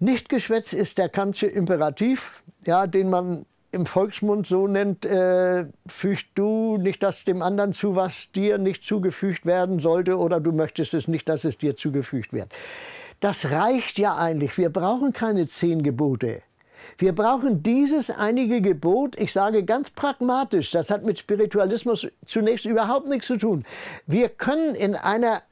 Nichtgeschwätz ist der kantische Imperativ, ja, den man im Volksmund so nennt, äh, fügt du nicht das dem anderen zu, was dir nicht zugefügt werden sollte, oder du möchtest es nicht, dass es dir zugefügt wird. Das reicht ja eigentlich. Wir brauchen keine zehn Gebote. Wir brauchen dieses einige Gebot, ich sage ganz pragmatisch, das hat mit Spiritualismus zunächst überhaupt nichts zu tun. Wir können in einer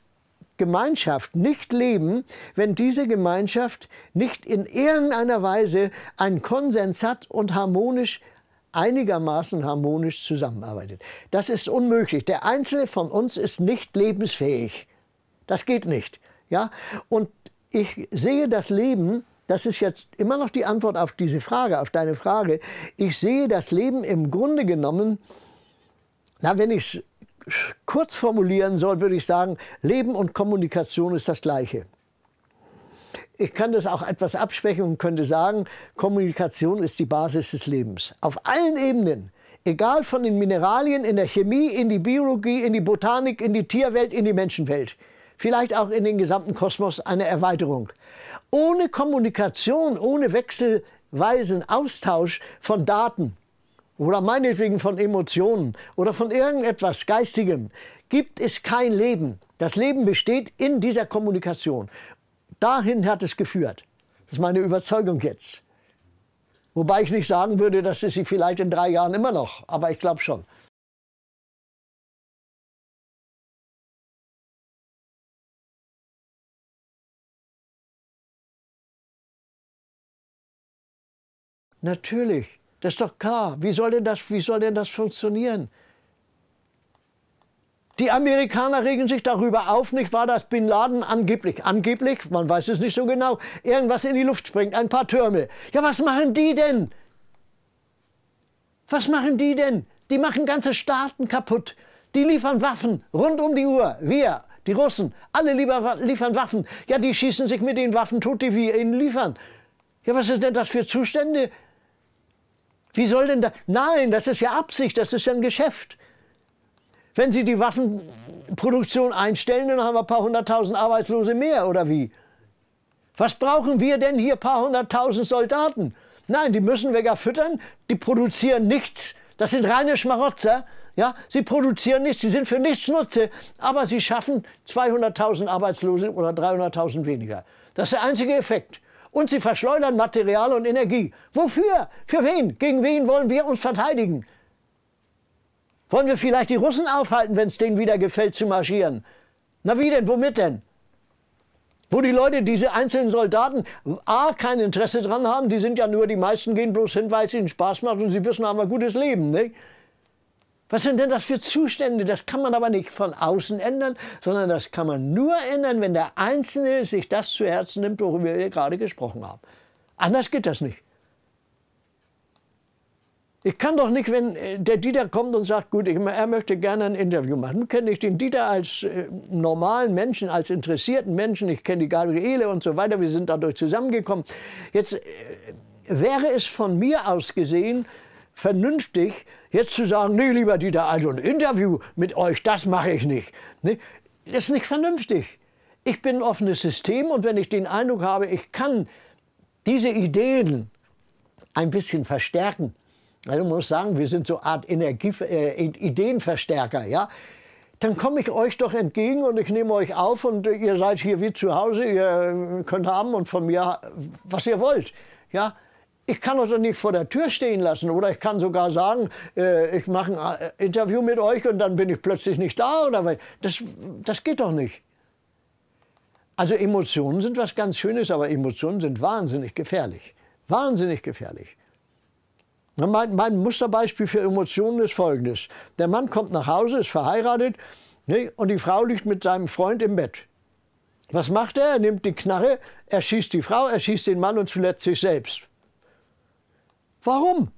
Gemeinschaft nicht leben, wenn diese Gemeinschaft nicht in irgendeiner Weise einen Konsens hat und harmonisch einigermaßen harmonisch zusammenarbeitet. Das ist unmöglich. Der Einzelne von uns ist nicht lebensfähig. Das geht nicht. Ja? Und ich sehe das Leben, das ist jetzt immer noch die Antwort auf diese Frage, auf deine Frage. Ich sehe das Leben im Grunde genommen, na, wenn ich es kurz formulieren soll, würde ich sagen, Leben und Kommunikation ist das Gleiche. Ich kann das auch etwas abschwächen und könnte sagen, Kommunikation ist die Basis des Lebens. Auf allen Ebenen, egal von den Mineralien in der Chemie, in die Biologie, in die Botanik, in die Tierwelt, in die Menschenwelt vielleicht auch in den gesamten Kosmos eine Erweiterung. Ohne Kommunikation, ohne wechselweisen Austausch von Daten oder meinetwegen von Emotionen oder von irgendetwas Geistigem, gibt es kein Leben. Das Leben besteht in dieser Kommunikation. Dahin hat es geführt. Das ist meine Überzeugung jetzt. Wobei ich nicht sagen würde, dass es sie vielleicht in drei Jahren immer noch, aber ich glaube schon. Natürlich. Das ist doch klar. Wie soll denn das, wie soll denn das funktionieren? Die Amerikaner regen sich darüber auf, nicht wahr, dass Bin Laden angeblich, angeblich, man weiß es nicht so genau, irgendwas in die Luft springt, ein paar Türme. Ja, was machen die denn? Was machen die denn? Die machen ganze Staaten kaputt. Die liefern Waffen rund um die Uhr. Wir, die Russen, alle liefern Waffen. Ja, die schießen sich mit den Waffen tot, die wir ihnen liefern. Ja, was sind denn das für Zustände? Wie soll denn da? Nein, das ist ja Absicht, das ist ja ein Geschäft. Wenn Sie die Waffenproduktion einstellen, dann haben wir ein paar hunderttausend Arbeitslose mehr, oder wie? Was brauchen wir denn hier ein paar hunderttausend Soldaten? Nein, die müssen wir gar füttern, die produzieren nichts. Das sind reine Schmarotzer. Ja? Sie produzieren nichts, sie sind für nichts Nutze, aber sie schaffen 200.000 Arbeitslose oder 300.000 weniger. Das ist der einzige Effekt. Und sie verschleudern Material und Energie. Wofür? Für wen? Gegen wen wollen wir uns verteidigen? Wollen wir vielleicht die Russen aufhalten, wenn es denen wieder gefällt, zu marschieren? Na wie denn? Womit denn? Wo die Leute, diese einzelnen Soldaten, A, kein Interesse dran haben, die sind ja nur, die meisten gehen bloß hin, weil es ihnen Spaß macht und sie wissen, haben ein gutes Leben. Nicht? Was sind denn das für Zustände? Das kann man aber nicht von außen ändern, sondern das kann man nur ändern, wenn der Einzelne sich das zu Herzen nimmt, worüber wir gerade gesprochen haben. Anders geht das nicht. Ich kann doch nicht, wenn äh, der Dieter kommt und sagt, gut, ich, er möchte gerne ein Interview machen. kenne ich den Dieter als äh, normalen Menschen, als interessierten Menschen. Ich kenne die Gabriele und so weiter. Wir sind dadurch zusammengekommen. Jetzt äh, wäre es von mir aus gesehen vernünftig, jetzt zu sagen, nee, lieber Dieter, also ein Interview mit euch, das mache ich nicht. Nee, das ist nicht vernünftig. Ich bin ein offenes System und wenn ich den Eindruck habe, ich kann diese Ideen ein bisschen verstärken, also muss sagen, wir sind so eine Art Energie, äh, Ideenverstärker, ja, dann komme ich euch doch entgegen und ich nehme euch auf und ihr seid hier wie zu Hause, ihr könnt haben und von mir, was ihr wollt, ja ich kann doch nicht vor der Tür stehen lassen. Oder ich kann sogar sagen, äh, ich mache ein äh, Interview mit euch und dann bin ich plötzlich nicht da. Oder was. Das, das geht doch nicht. Also Emotionen sind was ganz Schönes, aber Emotionen sind wahnsinnig gefährlich. Wahnsinnig gefährlich. Mein, mein Musterbeispiel für Emotionen ist folgendes. Der Mann kommt nach Hause, ist verheiratet ne, und die Frau liegt mit seinem Freund im Bett. Was macht er? Er nimmt die Knarre, er schießt die Frau, er schießt den Mann und zuletzt sich selbst. Warum?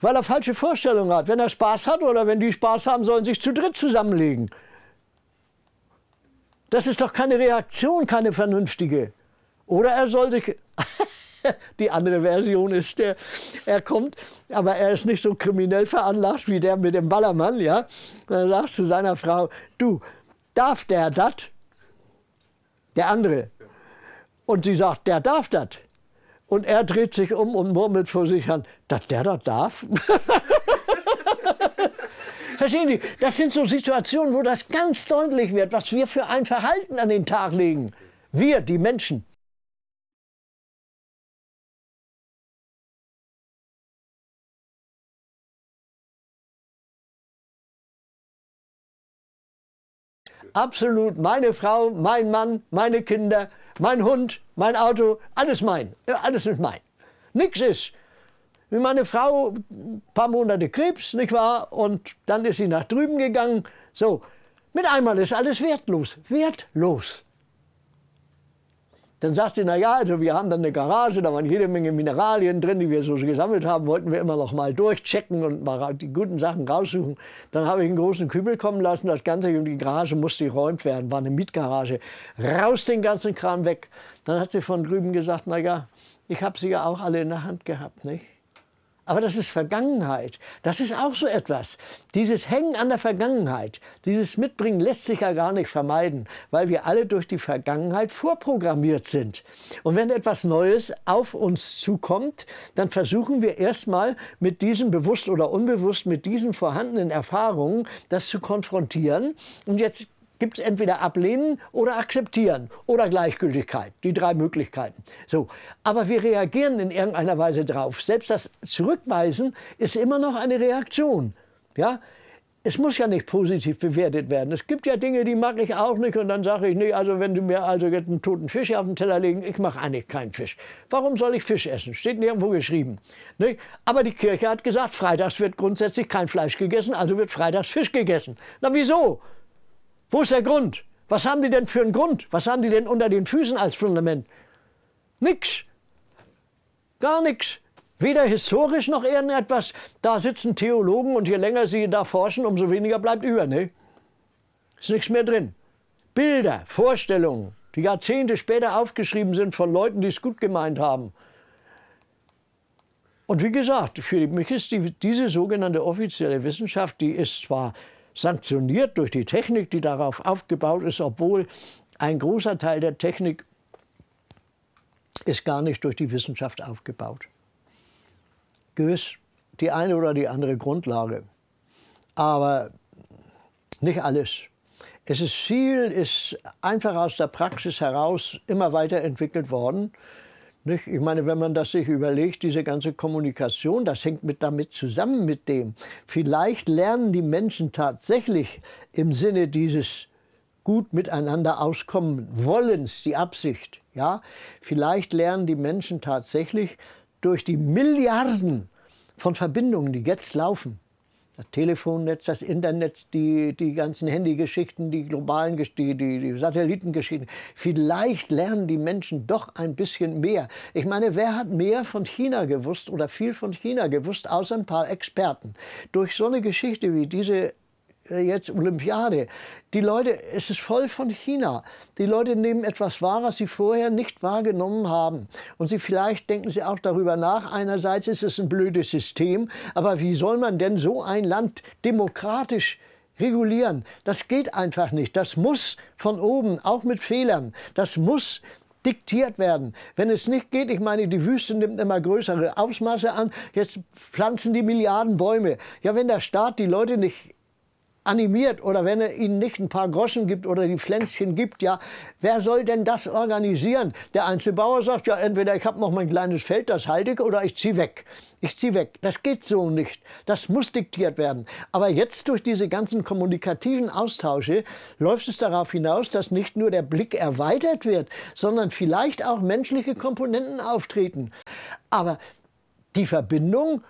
Weil er falsche Vorstellungen hat. Wenn er Spaß hat oder wenn die Spaß haben, sollen sich zu dritt zusammenlegen. Das ist doch keine Reaktion, keine vernünftige. Oder er soll sich. die andere Version ist, der, er kommt, aber er ist nicht so kriminell veranlagt wie der mit dem Ballermann, ja. Und er sagt zu seiner Frau: Du, darf der das? Der andere. Und sie sagt: Der darf das. Und er dreht sich um und murmelt vor sich an, dass der das darf. Verstehen Sie, das sind so Situationen, wo das ganz deutlich wird, was wir für ein Verhalten an den Tag legen. Wir, die Menschen. Absolut meine Frau, mein Mann, meine Kinder mein Hund, mein Auto, alles mein, alles ist mein. Nix ist. Wie Meine Frau, ein paar Monate Krebs, nicht wahr? Und dann ist sie nach drüben gegangen. So, mit einmal ist alles wertlos, wertlos. Dann sagt sie, naja, also wir haben dann eine Garage, da waren jede Menge Mineralien drin, die wir so gesammelt haben, wollten wir immer noch mal durchchecken und mal die guten Sachen raussuchen. Dann habe ich einen großen Kübel kommen lassen, das Ganze, und die Garage musste geräumt werden, war eine Mietgarage. Raus den ganzen Kram weg. Dann hat sie von drüben gesagt, naja, ich habe sie ja auch alle in der Hand gehabt, nicht? Aber das ist Vergangenheit. Das ist auch so etwas. Dieses Hängen an der Vergangenheit, dieses Mitbringen lässt sich ja gar nicht vermeiden, weil wir alle durch die Vergangenheit vorprogrammiert sind. Und wenn etwas Neues auf uns zukommt, dann versuchen wir erstmal mit diesen bewusst oder unbewusst, mit diesen vorhandenen Erfahrungen das zu konfrontieren. Und jetzt gibt es entweder ablehnen oder akzeptieren oder Gleichgültigkeit. Die drei Möglichkeiten. So. Aber wir reagieren in irgendeiner Weise drauf. Selbst das Zurückweisen ist immer noch eine Reaktion. Ja? Es muss ja nicht positiv bewertet werden. Es gibt ja Dinge, die mag ich auch nicht und dann sage ich, nee, also wenn du mir also jetzt einen toten Fisch auf den Teller legen, ich mache eigentlich keinen Fisch. Warum soll ich Fisch essen? Steht nirgendwo geschrieben. Nicht? Ne? Aber die Kirche hat gesagt, freitags wird grundsätzlich kein Fleisch gegessen, also wird freitags Fisch gegessen. Na wieso? Wo ist der Grund? Was haben die denn für einen Grund? Was haben die denn unter den Füßen als Fundament? Nix. Gar nichts. Weder historisch noch irgendetwas. Da sitzen Theologen und je länger sie da forschen, umso weniger bleibt über. Ne? Ist nichts mehr drin. Bilder, Vorstellungen, die Jahrzehnte später aufgeschrieben sind von Leuten, die es gut gemeint haben. Und wie gesagt, für mich ist die, diese sogenannte offizielle Wissenschaft, die ist zwar sanktioniert durch die Technik, die darauf aufgebaut ist, obwohl ein großer Teil der Technik ist gar nicht durch die Wissenschaft aufgebaut. Gewiss die eine oder die andere Grundlage, aber nicht alles. Es ist viel, ist einfach aus der Praxis heraus immer weiterentwickelt worden nicht? Ich meine, wenn man das sich überlegt, diese ganze Kommunikation, das hängt mit damit zusammen mit dem. Vielleicht lernen die Menschen tatsächlich im Sinne dieses gut miteinander auskommen Wollens, die Absicht. Ja? Vielleicht lernen die Menschen tatsächlich durch die Milliarden von Verbindungen, die jetzt laufen, das Telefonnetz, das Internet, die, die ganzen Handygeschichten, die globalen, die, die, die Satellitengeschichten. Vielleicht lernen die Menschen doch ein bisschen mehr. Ich meine, wer hat mehr von China gewusst oder viel von China gewusst, außer ein paar Experten? Durch so eine Geschichte wie diese äh, jetzt Olympiade. Die Leute, es ist voll von China. Die Leute nehmen etwas wahr, was sie vorher nicht wahrgenommen haben. Und sie vielleicht denken sie auch darüber nach. Einerseits ist es ein blödes System, aber wie soll man denn so ein Land demokratisch regulieren? Das geht einfach nicht. Das muss von oben, auch mit Fehlern. Das muss diktiert werden. Wenn es nicht geht, ich meine, die Wüste nimmt immer größere Ausmaße an. Jetzt pflanzen die Milliarden Bäume. Ja, wenn der Staat die Leute nicht animiert oder wenn er ihnen nicht ein paar Groschen gibt oder die Pflänzchen gibt, ja, wer soll denn das organisieren? Der Einzelbauer sagt ja, entweder ich habe noch mein kleines Feld, das halte ich, oder ich ziehe weg. Ich ziehe weg. Das geht so nicht. Das muss diktiert werden. Aber jetzt durch diese ganzen kommunikativen Austausche läuft es darauf hinaus, dass nicht nur der Blick erweitert wird, sondern vielleicht auch menschliche Komponenten auftreten. Aber die Verbindung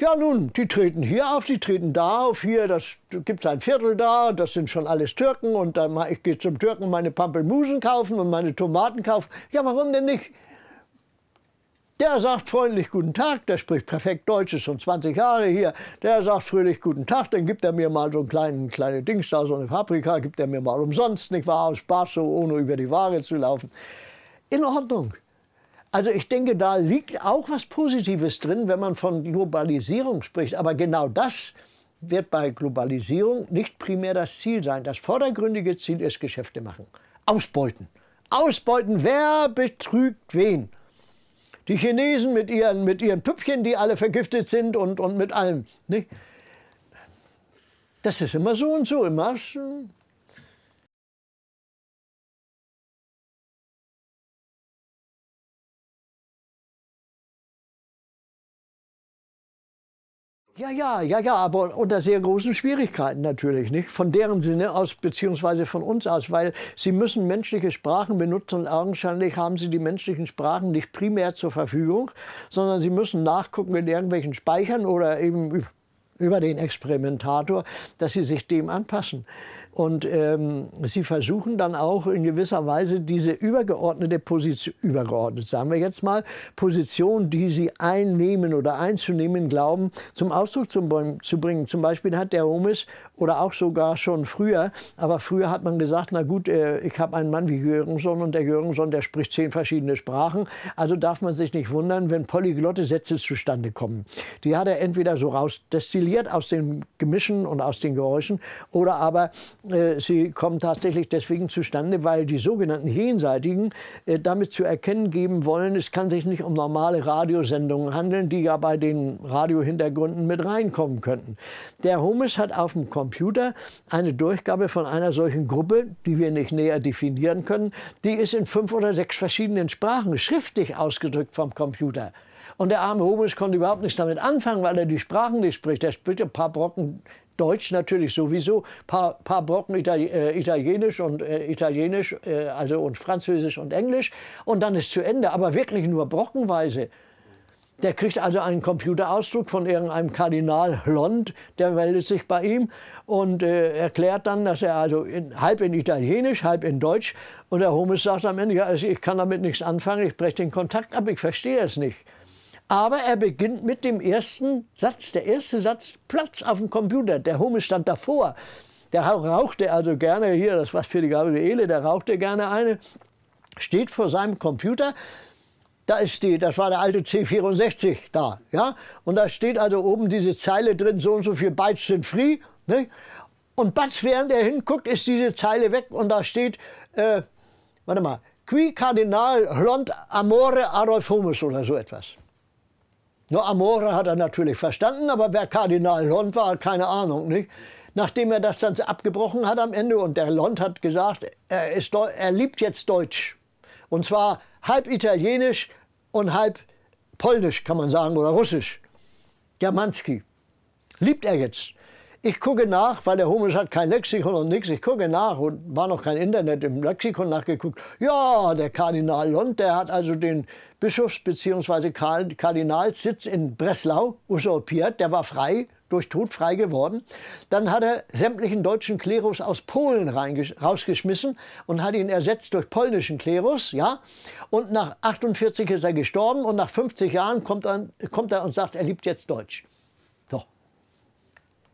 ja nun, die treten hier auf, die treten da auf, hier, das gibt es ein Viertel da, das sind schon alles Türken und dann ich gehe zum Türken meine Pampelmusen kaufen und meine Tomaten kaufen. Ja, warum denn nicht? Der sagt freundlich guten Tag, der spricht perfekt Deutsch, ist schon 20 Jahre hier. Der sagt fröhlich guten Tag, dann gibt er mir mal so ein kleines kleinen Dings da, so eine Paprika, gibt er mir mal umsonst, nicht wahr, aus Spaß, so ohne über die Ware zu laufen. In Ordnung. Also ich denke, da liegt auch was Positives drin, wenn man von Globalisierung spricht. Aber genau das wird bei Globalisierung nicht primär das Ziel sein. Das vordergründige Ziel ist Geschäfte machen, ausbeuten. Ausbeuten, wer betrügt wen? Die Chinesen mit ihren, mit ihren Püppchen, die alle vergiftet sind und, und mit allem. Nicht? Das ist immer so und so, immer. Ja, ja, ja, ja, aber unter sehr großen Schwierigkeiten natürlich, nicht? Von deren Sinne aus, beziehungsweise von uns aus, weil sie müssen menschliche Sprachen benutzen und augenscheinlich haben sie die menschlichen Sprachen nicht primär zur Verfügung, sondern sie müssen nachgucken in irgendwelchen Speichern oder eben über den Experimentator, dass sie sich dem anpassen. Und ähm, sie versuchen dann auch in gewisser Weise diese übergeordnete Position, übergeordnet sagen wir jetzt mal, Position, die sie einnehmen oder einzunehmen glauben, zum Ausdruck zu, zu bringen. Zum Beispiel hat der Homes oder auch sogar schon früher, aber früher hat man gesagt, na gut, äh, ich habe einen Mann wie Göringsson und der Göringsson, der spricht zehn verschiedene Sprachen, also darf man sich nicht wundern, wenn polyglotte Sätze zustande kommen. Die hat er entweder so rausdestilliert aus den Gemischen und aus den Geräuschen oder aber äh, sie kommen tatsächlich deswegen zustande, weil die sogenannten Jenseitigen äh, damit zu erkennen geben wollen, es kann sich nicht um normale Radiosendungen handeln, die ja bei den Radiohintergründen mit reinkommen könnten. Der Humus hat auf dem Computer eine Durchgabe von einer solchen Gruppe, die wir nicht näher definieren können, die ist in fünf oder sechs verschiedenen Sprachen schriftlich ausgedrückt vom Computer. Und der arme Humus konnte überhaupt nichts damit anfangen, weil er die Sprachen nicht spricht. Er spricht ein paar Brocken Deutsch natürlich sowieso, paar, paar Brocken äh, Italienisch und äh, Italienisch, äh, also und Französisch und Englisch und dann ist zu Ende, aber wirklich nur brockenweise. Der kriegt also einen Computerausdruck von irgendeinem Kardinal Lond, der meldet sich bei ihm und äh, erklärt dann, dass er also in, halb in Italienisch, halb in Deutsch und der Homes sagt am Ende, ja, also ich kann damit nichts anfangen, ich breche den Kontakt ab, ich verstehe es nicht. Aber er beginnt mit dem ersten Satz. Der erste Satz, Platz auf dem Computer. Der Home stand davor. Der rauchte also gerne, hier, das war für die Gabriele, der rauchte gerne eine, steht vor seinem Computer. Da ist die, das war der alte C64 da, ja. Und da steht also oben diese Zeile drin, so und so viel Bytes sind free, ne? Und batz, während er hinguckt, ist diese Zeile weg und da steht, äh, warte mal, qui Kardinal Hlond Amore Adolf Homes oder so etwas. Nur Amore hat er natürlich verstanden, aber wer Kardinal Lond war, keine Ahnung. Nicht? Nachdem er das dann abgebrochen hat am Ende und der Lond hat gesagt, er, ist, er liebt jetzt Deutsch. Und zwar halb italienisch und halb polnisch, kann man sagen, oder russisch. Germanski. liebt er jetzt. Ich gucke nach, weil der Homisch hat kein Lexikon und nichts. Ich gucke nach und war noch kein Internet im Lexikon nachgeguckt. Ja, der Kardinal Lund, der hat also den Bischofs- bzw. Kardinalssitz in Breslau usurpiert. Der war frei, durch Tod frei geworden. Dann hat er sämtlichen deutschen Klerus aus Polen rausgeschmissen und hat ihn ersetzt durch polnischen Klerus. Ja? Und nach 48 ist er gestorben und nach 50 Jahren kommt er, kommt er und sagt, er liebt jetzt Deutsch.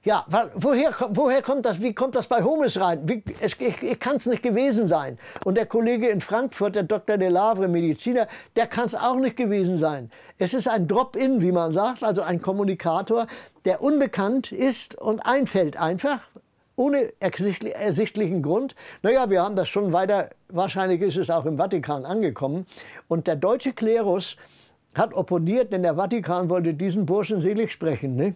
Ja, woher, woher kommt das? Wie kommt das bei Homes rein? Wie, es kann es nicht gewesen sein. Und der Kollege in Frankfurt, der Dr. Delavre, Mediziner, der kann es auch nicht gewesen sein. Es ist ein Drop-in, wie man sagt, also ein Kommunikator, der unbekannt ist und einfällt einfach, ohne ersichtlichen Grund. Naja, wir haben das schon weiter, wahrscheinlich ist es auch im Vatikan angekommen. Und der deutsche Klerus hat opponiert, denn der Vatikan wollte diesen Burschen selig sprechen. Ne?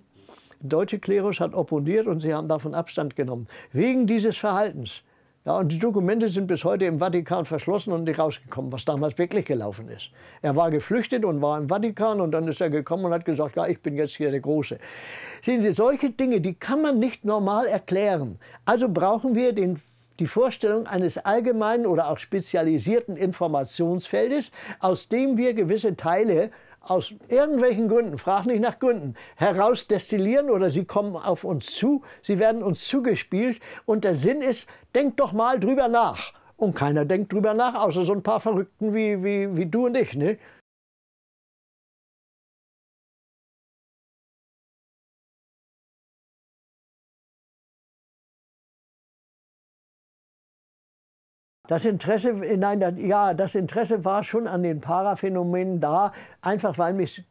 deutsche Klerus hat opponiert und sie haben davon Abstand genommen. Wegen dieses Verhaltens. Ja, und die Dokumente sind bis heute im Vatikan verschlossen und nicht rausgekommen, was damals wirklich gelaufen ist. Er war geflüchtet und war im Vatikan und dann ist er gekommen und hat gesagt, ja, ich bin jetzt hier der Große. Sehen Sie, solche Dinge, die kann man nicht normal erklären. Also brauchen wir den die Vorstellung eines allgemeinen oder auch spezialisierten Informationsfeldes, aus dem wir gewisse Teile aus irgendwelchen Gründen, frag nicht nach Gründen, herausdestillieren oder sie kommen auf uns zu, sie werden uns zugespielt und der Sinn ist, denk doch mal drüber nach. Und keiner denkt drüber nach, außer so ein paar Verrückten wie, wie, wie du und ich. Ne? Das Interesse, äh, nein, das, ja, das Interesse war schon an den Paraphänomenen da, einfach weil mich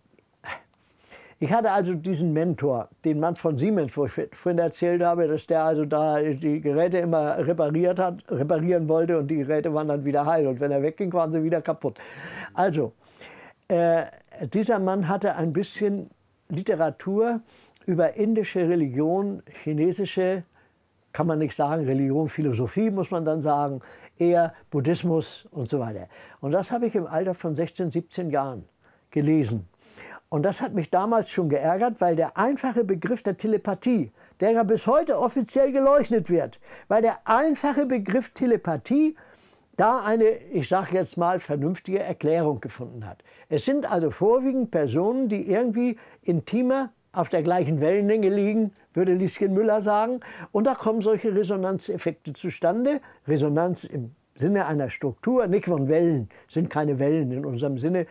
ich hatte also diesen Mentor, den Mann von Siemens, wo ich vorhin erzählt habe, dass der also da äh, die Geräte immer repariert hat, reparieren wollte und die Geräte waren dann wieder heil. Und wenn er wegging, waren sie wieder kaputt. Also, äh, dieser Mann hatte ein bisschen Literatur über indische Religion, chinesische kann man nicht sagen, Religion, Philosophie muss man dann sagen, eher Buddhismus und so weiter. Und das habe ich im Alter von 16, 17 Jahren gelesen. Und das hat mich damals schon geärgert, weil der einfache Begriff der Telepathie, der ja bis heute offiziell geleuchtet wird, weil der einfache Begriff Telepathie da eine, ich sage jetzt mal, vernünftige Erklärung gefunden hat. Es sind also vorwiegend Personen, die irgendwie intimer auf der gleichen Wellenlänge liegen, würde Lieschen Müller sagen. Und da kommen solche Resonanzeffekte zustande. Resonanz im Sinne einer Struktur, nicht von Wellen, sind keine Wellen in unserem Sinne.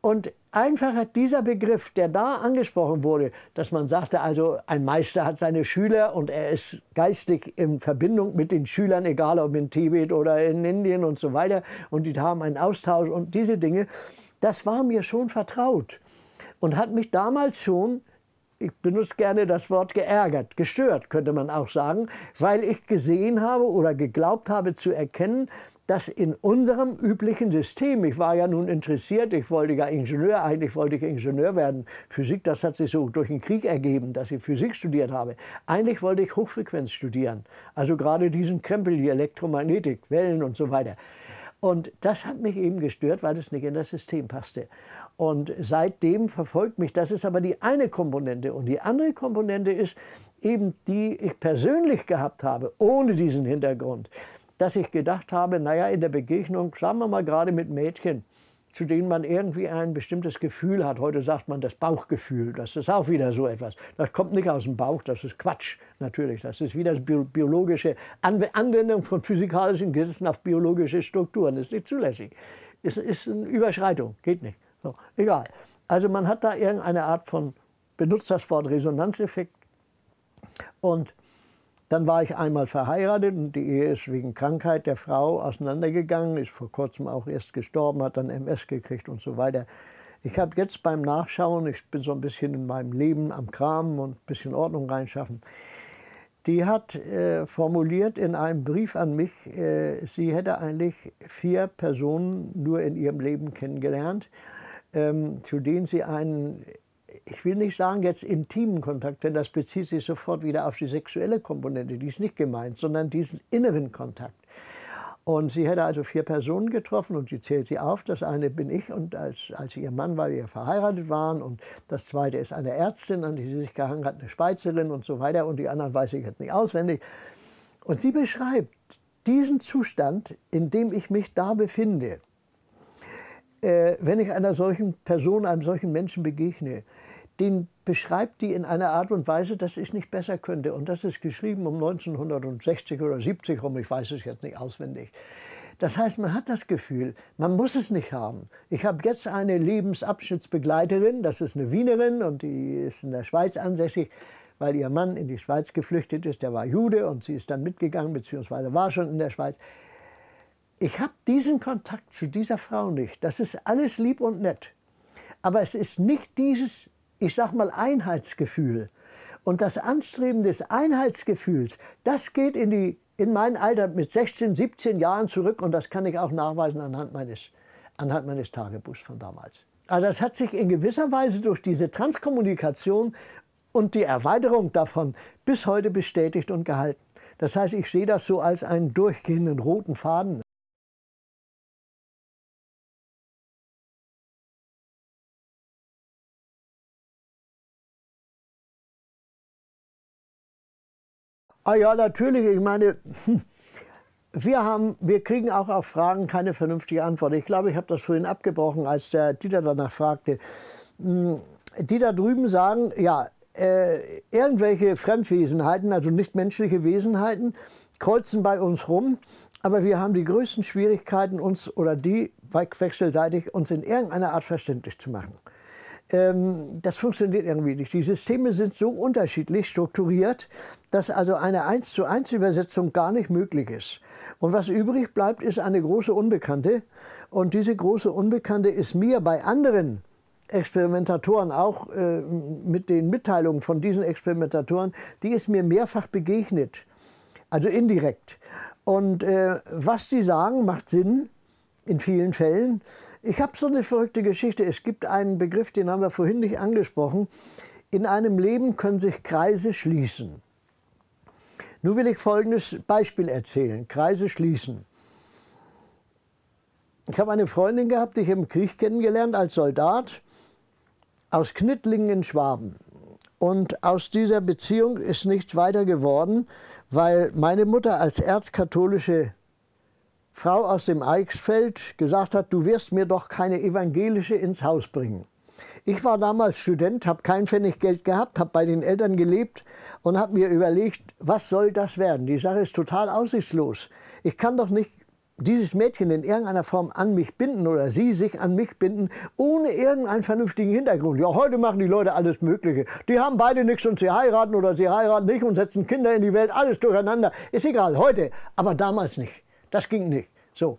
Und einfach dieser Begriff, der da angesprochen wurde, dass man sagte, also ein Meister hat seine Schüler und er ist geistig in Verbindung mit den Schülern, egal ob in Tibet oder in Indien und so weiter, und die haben einen Austausch und diese Dinge, das war mir schon vertraut und hat mich damals schon, ich benutze gerne das Wort geärgert, gestört, könnte man auch sagen, weil ich gesehen habe oder geglaubt habe zu erkennen, dass in unserem üblichen System, ich war ja nun interessiert, ich wollte ja Ingenieur, eigentlich wollte ich Ingenieur werden. Physik, das hat sich so durch den Krieg ergeben, dass ich Physik studiert habe. Eigentlich wollte ich Hochfrequenz studieren, also gerade diesen Krempel, die Elektromagnetik, Wellen und so weiter. Und das hat mich eben gestört, weil es nicht in das System passte. Und seitdem verfolgt mich, das ist aber die eine Komponente. Und die andere Komponente ist eben die ich persönlich gehabt habe, ohne diesen Hintergrund, dass ich gedacht habe, naja, in der Begegnung, sagen wir mal gerade mit Mädchen, zu denen man irgendwie ein bestimmtes Gefühl hat. Heute sagt man das Bauchgefühl, das ist auch wieder so etwas. Das kommt nicht aus dem Bauch, das ist Quatsch natürlich. Das ist wieder biologische Anwendung von physikalischen Gesetzen auf biologische Strukturen. Das ist nicht zulässig. Es ist eine Überschreitung, geht nicht. So, egal. Also man hat da irgendeine Art von, benutzt das Wort Resonanzeffekt. Und dann war ich einmal verheiratet und die Ehe ist wegen Krankheit der Frau auseinandergegangen, ist vor kurzem auch erst gestorben, hat dann MS gekriegt und so weiter. Ich habe jetzt beim Nachschauen, ich bin so ein bisschen in meinem Leben am Kram und ein bisschen Ordnung reinschaffen, die hat äh, formuliert in einem Brief an mich, äh, sie hätte eigentlich vier Personen nur in ihrem Leben kennengelernt, ähm, zu denen sie einen ich will nicht sagen jetzt intimen Kontakt, denn das bezieht sich sofort wieder auf die sexuelle Komponente, die ist nicht gemeint, sondern diesen inneren Kontakt. Und sie hätte also vier Personen getroffen und sie zählt sie auf. Das eine bin ich und als, als ihr Mann, weil wir verheiratet waren. Und das zweite ist eine Ärztin, an die sie sich gehangen hat, eine Schweizerin und so weiter. Und die anderen weiß ich jetzt nicht auswendig. Und sie beschreibt diesen Zustand, in dem ich mich da befinde, äh, wenn ich einer solchen Person, einem solchen Menschen begegne den beschreibt die in einer Art und Weise, dass ich nicht besser könnte. Und das ist geschrieben um 1960 oder 70 rum, ich weiß es jetzt nicht auswendig. Das heißt, man hat das Gefühl, man muss es nicht haben. Ich habe jetzt eine Lebensabschnittsbegleiterin, das ist eine Wienerin und die ist in der Schweiz ansässig, weil ihr Mann in die Schweiz geflüchtet ist, der war Jude und sie ist dann mitgegangen, beziehungsweise war schon in der Schweiz. Ich habe diesen Kontakt zu dieser Frau nicht. Das ist alles lieb und nett. Aber es ist nicht dieses ich sag mal, Einheitsgefühl. Und das Anstreben des Einheitsgefühls, das geht in, die, in mein Alter mit 16, 17 Jahren zurück und das kann ich auch nachweisen anhand meines, anhand meines Tagebuchs von damals. Also das hat sich in gewisser Weise durch diese Transkommunikation und die Erweiterung davon bis heute bestätigt und gehalten. Das heißt, ich sehe das so als einen durchgehenden roten Faden. Ah ja, natürlich. Ich meine, hm, wir, haben, wir kriegen auch auf Fragen keine vernünftige Antwort. Ich glaube, ich habe das vorhin abgebrochen, als der Dieter danach fragte. Hm, die da drüben sagen, ja, äh, irgendwelche Fremdwesenheiten, also nicht menschliche Wesenheiten, kreuzen bei uns rum. Aber wir haben die größten Schwierigkeiten, uns oder die wechselseitig uns in irgendeiner Art verständlich zu machen ähm, das funktioniert irgendwie nicht. Die Systeme sind so unterschiedlich strukturiert, dass also eine 1 zu 1 Übersetzung gar nicht möglich ist. Und was übrig bleibt, ist eine große Unbekannte. Und diese große Unbekannte ist mir bei anderen Experimentatoren, auch äh, mit den Mitteilungen von diesen Experimentatoren, die ist mir mehrfach begegnet, also indirekt. Und äh, was die sagen, macht Sinn in vielen Fällen. Ich habe so eine verrückte Geschichte. Es gibt einen Begriff, den haben wir vorhin nicht angesprochen. In einem Leben können sich Kreise schließen. Nun will ich folgendes Beispiel erzählen. Kreise schließen. Ich habe eine Freundin gehabt, die ich im Krieg kennengelernt als Soldat aus Knittlingen in Schwaben. Und aus dieser Beziehung ist nichts weiter geworden, weil meine Mutter als erzkatholische Frau aus dem Eichsfeld gesagt hat, du wirst mir doch keine evangelische ins Haus bringen. Ich war damals Student, habe kein Pfennig Geld gehabt, habe bei den Eltern gelebt und habe mir überlegt, was soll das werden? Die Sache ist total aussichtslos. Ich kann doch nicht dieses Mädchen in irgendeiner Form an mich binden oder sie sich an mich binden, ohne irgendeinen vernünftigen Hintergrund. Ja, heute machen die Leute alles Mögliche. Die haben beide nichts und sie heiraten oder sie heiraten nicht und setzen Kinder in die Welt, alles durcheinander. Ist egal, heute, aber damals nicht. Das ging nicht. So.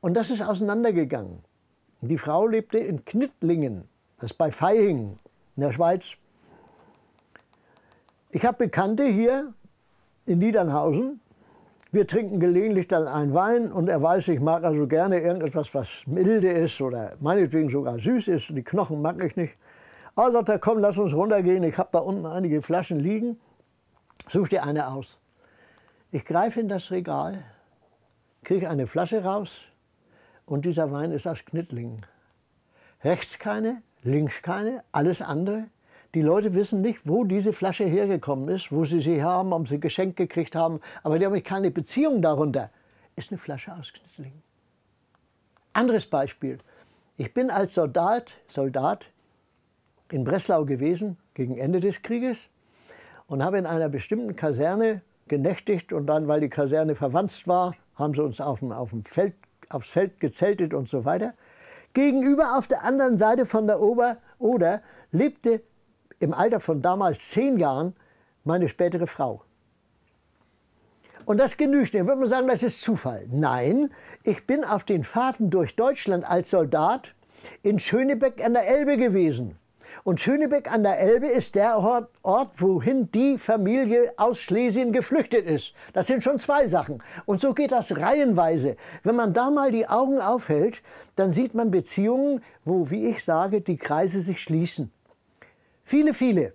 Und das ist auseinandergegangen. Die Frau lebte in Knittlingen, das ist bei Feihingen in der Schweiz. Ich habe Bekannte hier in Niedernhausen. Wir trinken gelegentlich dann einen Wein und er weiß, ich mag also gerne irgendetwas, was milde ist oder meinetwegen sogar süß ist. Die Knochen mag ich nicht. Aber sagt er, komm, lass uns runtergehen. Ich habe da unten einige Flaschen liegen. Such dir eine aus. Ich greife in das Regal, kriege eine Flasche raus und dieser Wein ist aus Knittlingen. Rechts keine, links keine, alles andere. Die Leute wissen nicht, wo diese Flasche hergekommen ist, wo sie sie haben, ob sie geschenkt gekriegt haben, aber die haben keine Beziehung darunter. Ist eine Flasche aus Knittlingen. Anderes Beispiel. Ich bin als Soldat, Soldat in Breslau gewesen, gegen Ende des Krieges, und habe in einer bestimmten Kaserne genächtigt und dann, weil die Kaserne verwanzt war, haben sie uns auf dem, auf dem Feld, aufs Feld gezeltet und so weiter. Gegenüber auf der anderen Seite von der Ober oder lebte im Alter von damals zehn Jahren meine spätere Frau. Und das genügt Dann Würde man sagen, das ist Zufall. Nein, ich bin auf den Fahrten durch Deutschland als Soldat in Schönebeck an der Elbe gewesen. Und Schönebeck an der Elbe ist der Ort, Ort, wohin die Familie aus Schlesien geflüchtet ist. Das sind schon zwei Sachen. Und so geht das reihenweise. Wenn man da mal die Augen aufhält, dann sieht man Beziehungen, wo, wie ich sage, die Kreise sich schließen. Viele, viele.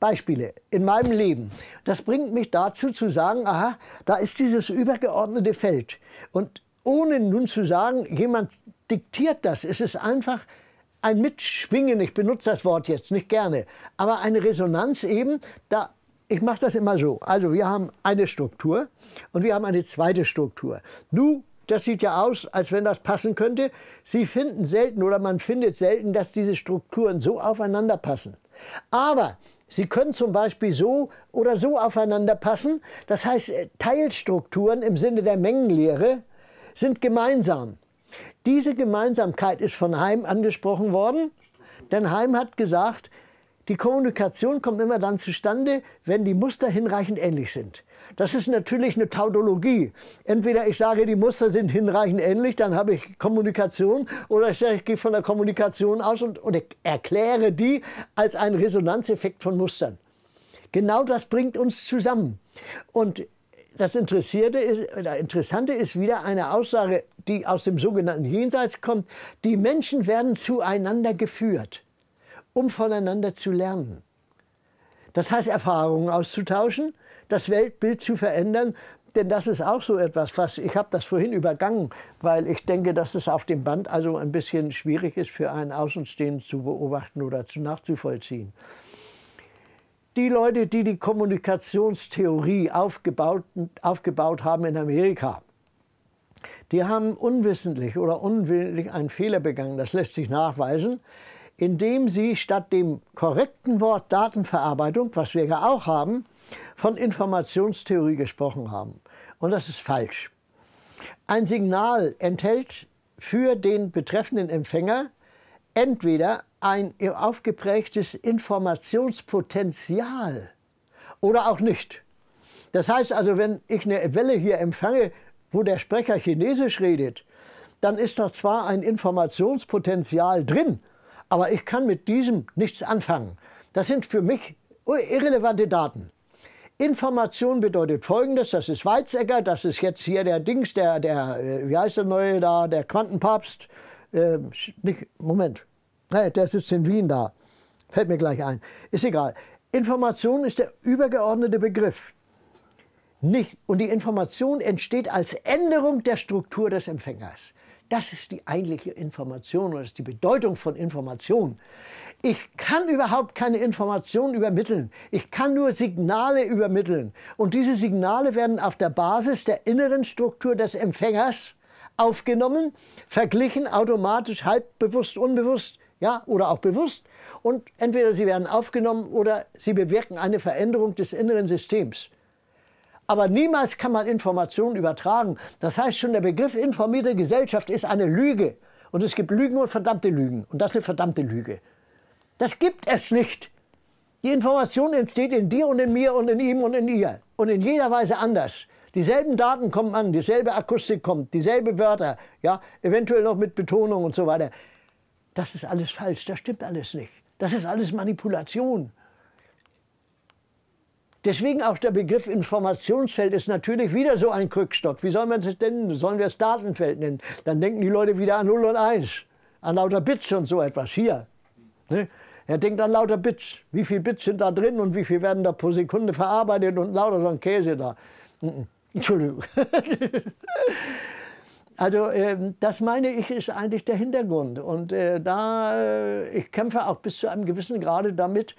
Beispiele in meinem Leben. Das bringt mich dazu zu sagen, aha, da ist dieses übergeordnete Feld. Und ohne nun zu sagen, jemand diktiert das, es ist einfach ein Mitschwingen, ich benutze das Wort jetzt nicht gerne, aber eine Resonanz eben, da, ich mache das immer so. Also wir haben eine Struktur und wir haben eine zweite Struktur. Du, das sieht ja aus, als wenn das passen könnte. Sie finden selten oder man findet selten, dass diese Strukturen so aufeinander passen. Aber Sie können zum Beispiel so oder so aufeinander passen. Das heißt, äh, Teilstrukturen im Sinne der Mengenlehre sind gemeinsam. Diese Gemeinsamkeit ist von Heim angesprochen worden, denn Heim hat gesagt, die Kommunikation kommt immer dann zustande, wenn die Muster hinreichend ähnlich sind. Das ist natürlich eine Tautologie. Entweder ich sage, die Muster sind hinreichend ähnlich, dann habe ich Kommunikation, oder ich, sage, ich gehe von der Kommunikation aus und, und erkläre die als einen Resonanzeffekt von Mustern. Genau das bringt uns zusammen. Und das Interessierte ist, oder Interessante ist wieder eine Aussage, die aus dem sogenannten Jenseits kommt. Die Menschen werden zueinander geführt, um voneinander zu lernen. Das heißt, Erfahrungen auszutauschen, das Weltbild zu verändern, denn das ist auch so etwas, was ich habe das vorhin übergangen, weil ich denke, dass es auf dem Band also ein bisschen schwierig ist für einen Außenstehenden zu beobachten oder nachzuvollziehen die Leute, die die Kommunikationstheorie aufgebaut, aufgebaut haben in Amerika, die haben unwissentlich oder unwillentlich einen Fehler begangen, das lässt sich nachweisen, indem sie statt dem korrekten Wort Datenverarbeitung, was wir ja auch haben, von Informationstheorie gesprochen haben. Und das ist falsch. Ein Signal enthält für den betreffenden Empfänger entweder ein aufgeprägtes Informationspotenzial oder auch nicht. Das heißt also, wenn ich eine Welle hier empfange, wo der Sprecher Chinesisch redet, dann ist da zwar ein Informationspotenzial drin, aber ich kann mit diesem nichts anfangen. Das sind für mich irrelevante Daten. Information bedeutet folgendes, das ist Weizsäcker, das ist jetzt hier der Dings, der, der äh, wie heißt der neue da, der Quantenpapst, äh, nicht, Moment, Nein, der sitzt in Wien da. Fällt mir gleich ein. Ist egal. Information ist der übergeordnete Begriff. Nicht, und die Information entsteht als Änderung der Struktur des Empfängers. Das ist die eigentliche Information oder ist die Bedeutung von Information. Ich kann überhaupt keine Information übermitteln. Ich kann nur Signale übermitteln. Und diese Signale werden auf der Basis der inneren Struktur des Empfängers aufgenommen, verglichen, automatisch, halbbewusst, unbewusst ja, oder auch bewusst. Und entweder sie werden aufgenommen oder sie bewirken eine Veränderung des inneren Systems. Aber niemals kann man Informationen übertragen. Das heißt schon, der Begriff informierte Gesellschaft ist eine Lüge. Und es gibt Lügen und verdammte Lügen. Und das ist eine verdammte Lüge. Das gibt es nicht. Die Information entsteht in dir und in mir und in ihm und in ihr. Und in jeder Weise anders. Dieselben Daten kommen an, dieselbe Akustik kommt, dieselbe Wörter, ja, eventuell noch mit Betonung und so weiter das ist alles falsch, das stimmt alles nicht. Das ist alles Manipulation. Deswegen auch der Begriff Informationsfeld ist natürlich wieder so ein Krückstock. Wie soll man es denn Sollen wir es Datenfeld nennen? Dann denken die Leute wieder an 0 und 1, an lauter Bits und so etwas. Hier. Ne? Er denkt an lauter Bits. Wie viele Bits sind da drin und wie viel werden da pro Sekunde verarbeitet und lauter so ein Käse da. Mhm. Entschuldigung. Also ähm, das meine ich, ist eigentlich der Hintergrund. Und äh, da, äh, ich kämpfe auch bis zu einem gewissen Grade damit,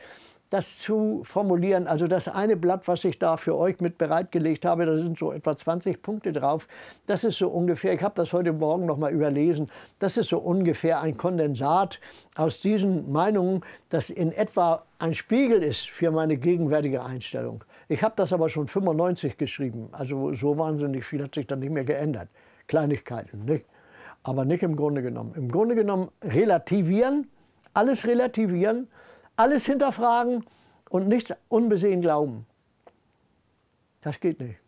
das zu formulieren. Also das eine Blatt, was ich da für euch mit bereitgelegt habe, da sind so etwa 20 Punkte drauf. Das ist so ungefähr, ich habe das heute Morgen nochmal überlesen, das ist so ungefähr ein Kondensat aus diesen Meinungen, das in etwa ein Spiegel ist für meine gegenwärtige Einstellung. Ich habe das aber schon 95 geschrieben, also so wahnsinnig viel hat sich dann nicht mehr geändert. Kleinigkeiten. Nicht? Aber nicht im Grunde genommen. Im Grunde genommen relativieren, alles relativieren, alles hinterfragen und nichts unbesehen glauben. Das geht nicht.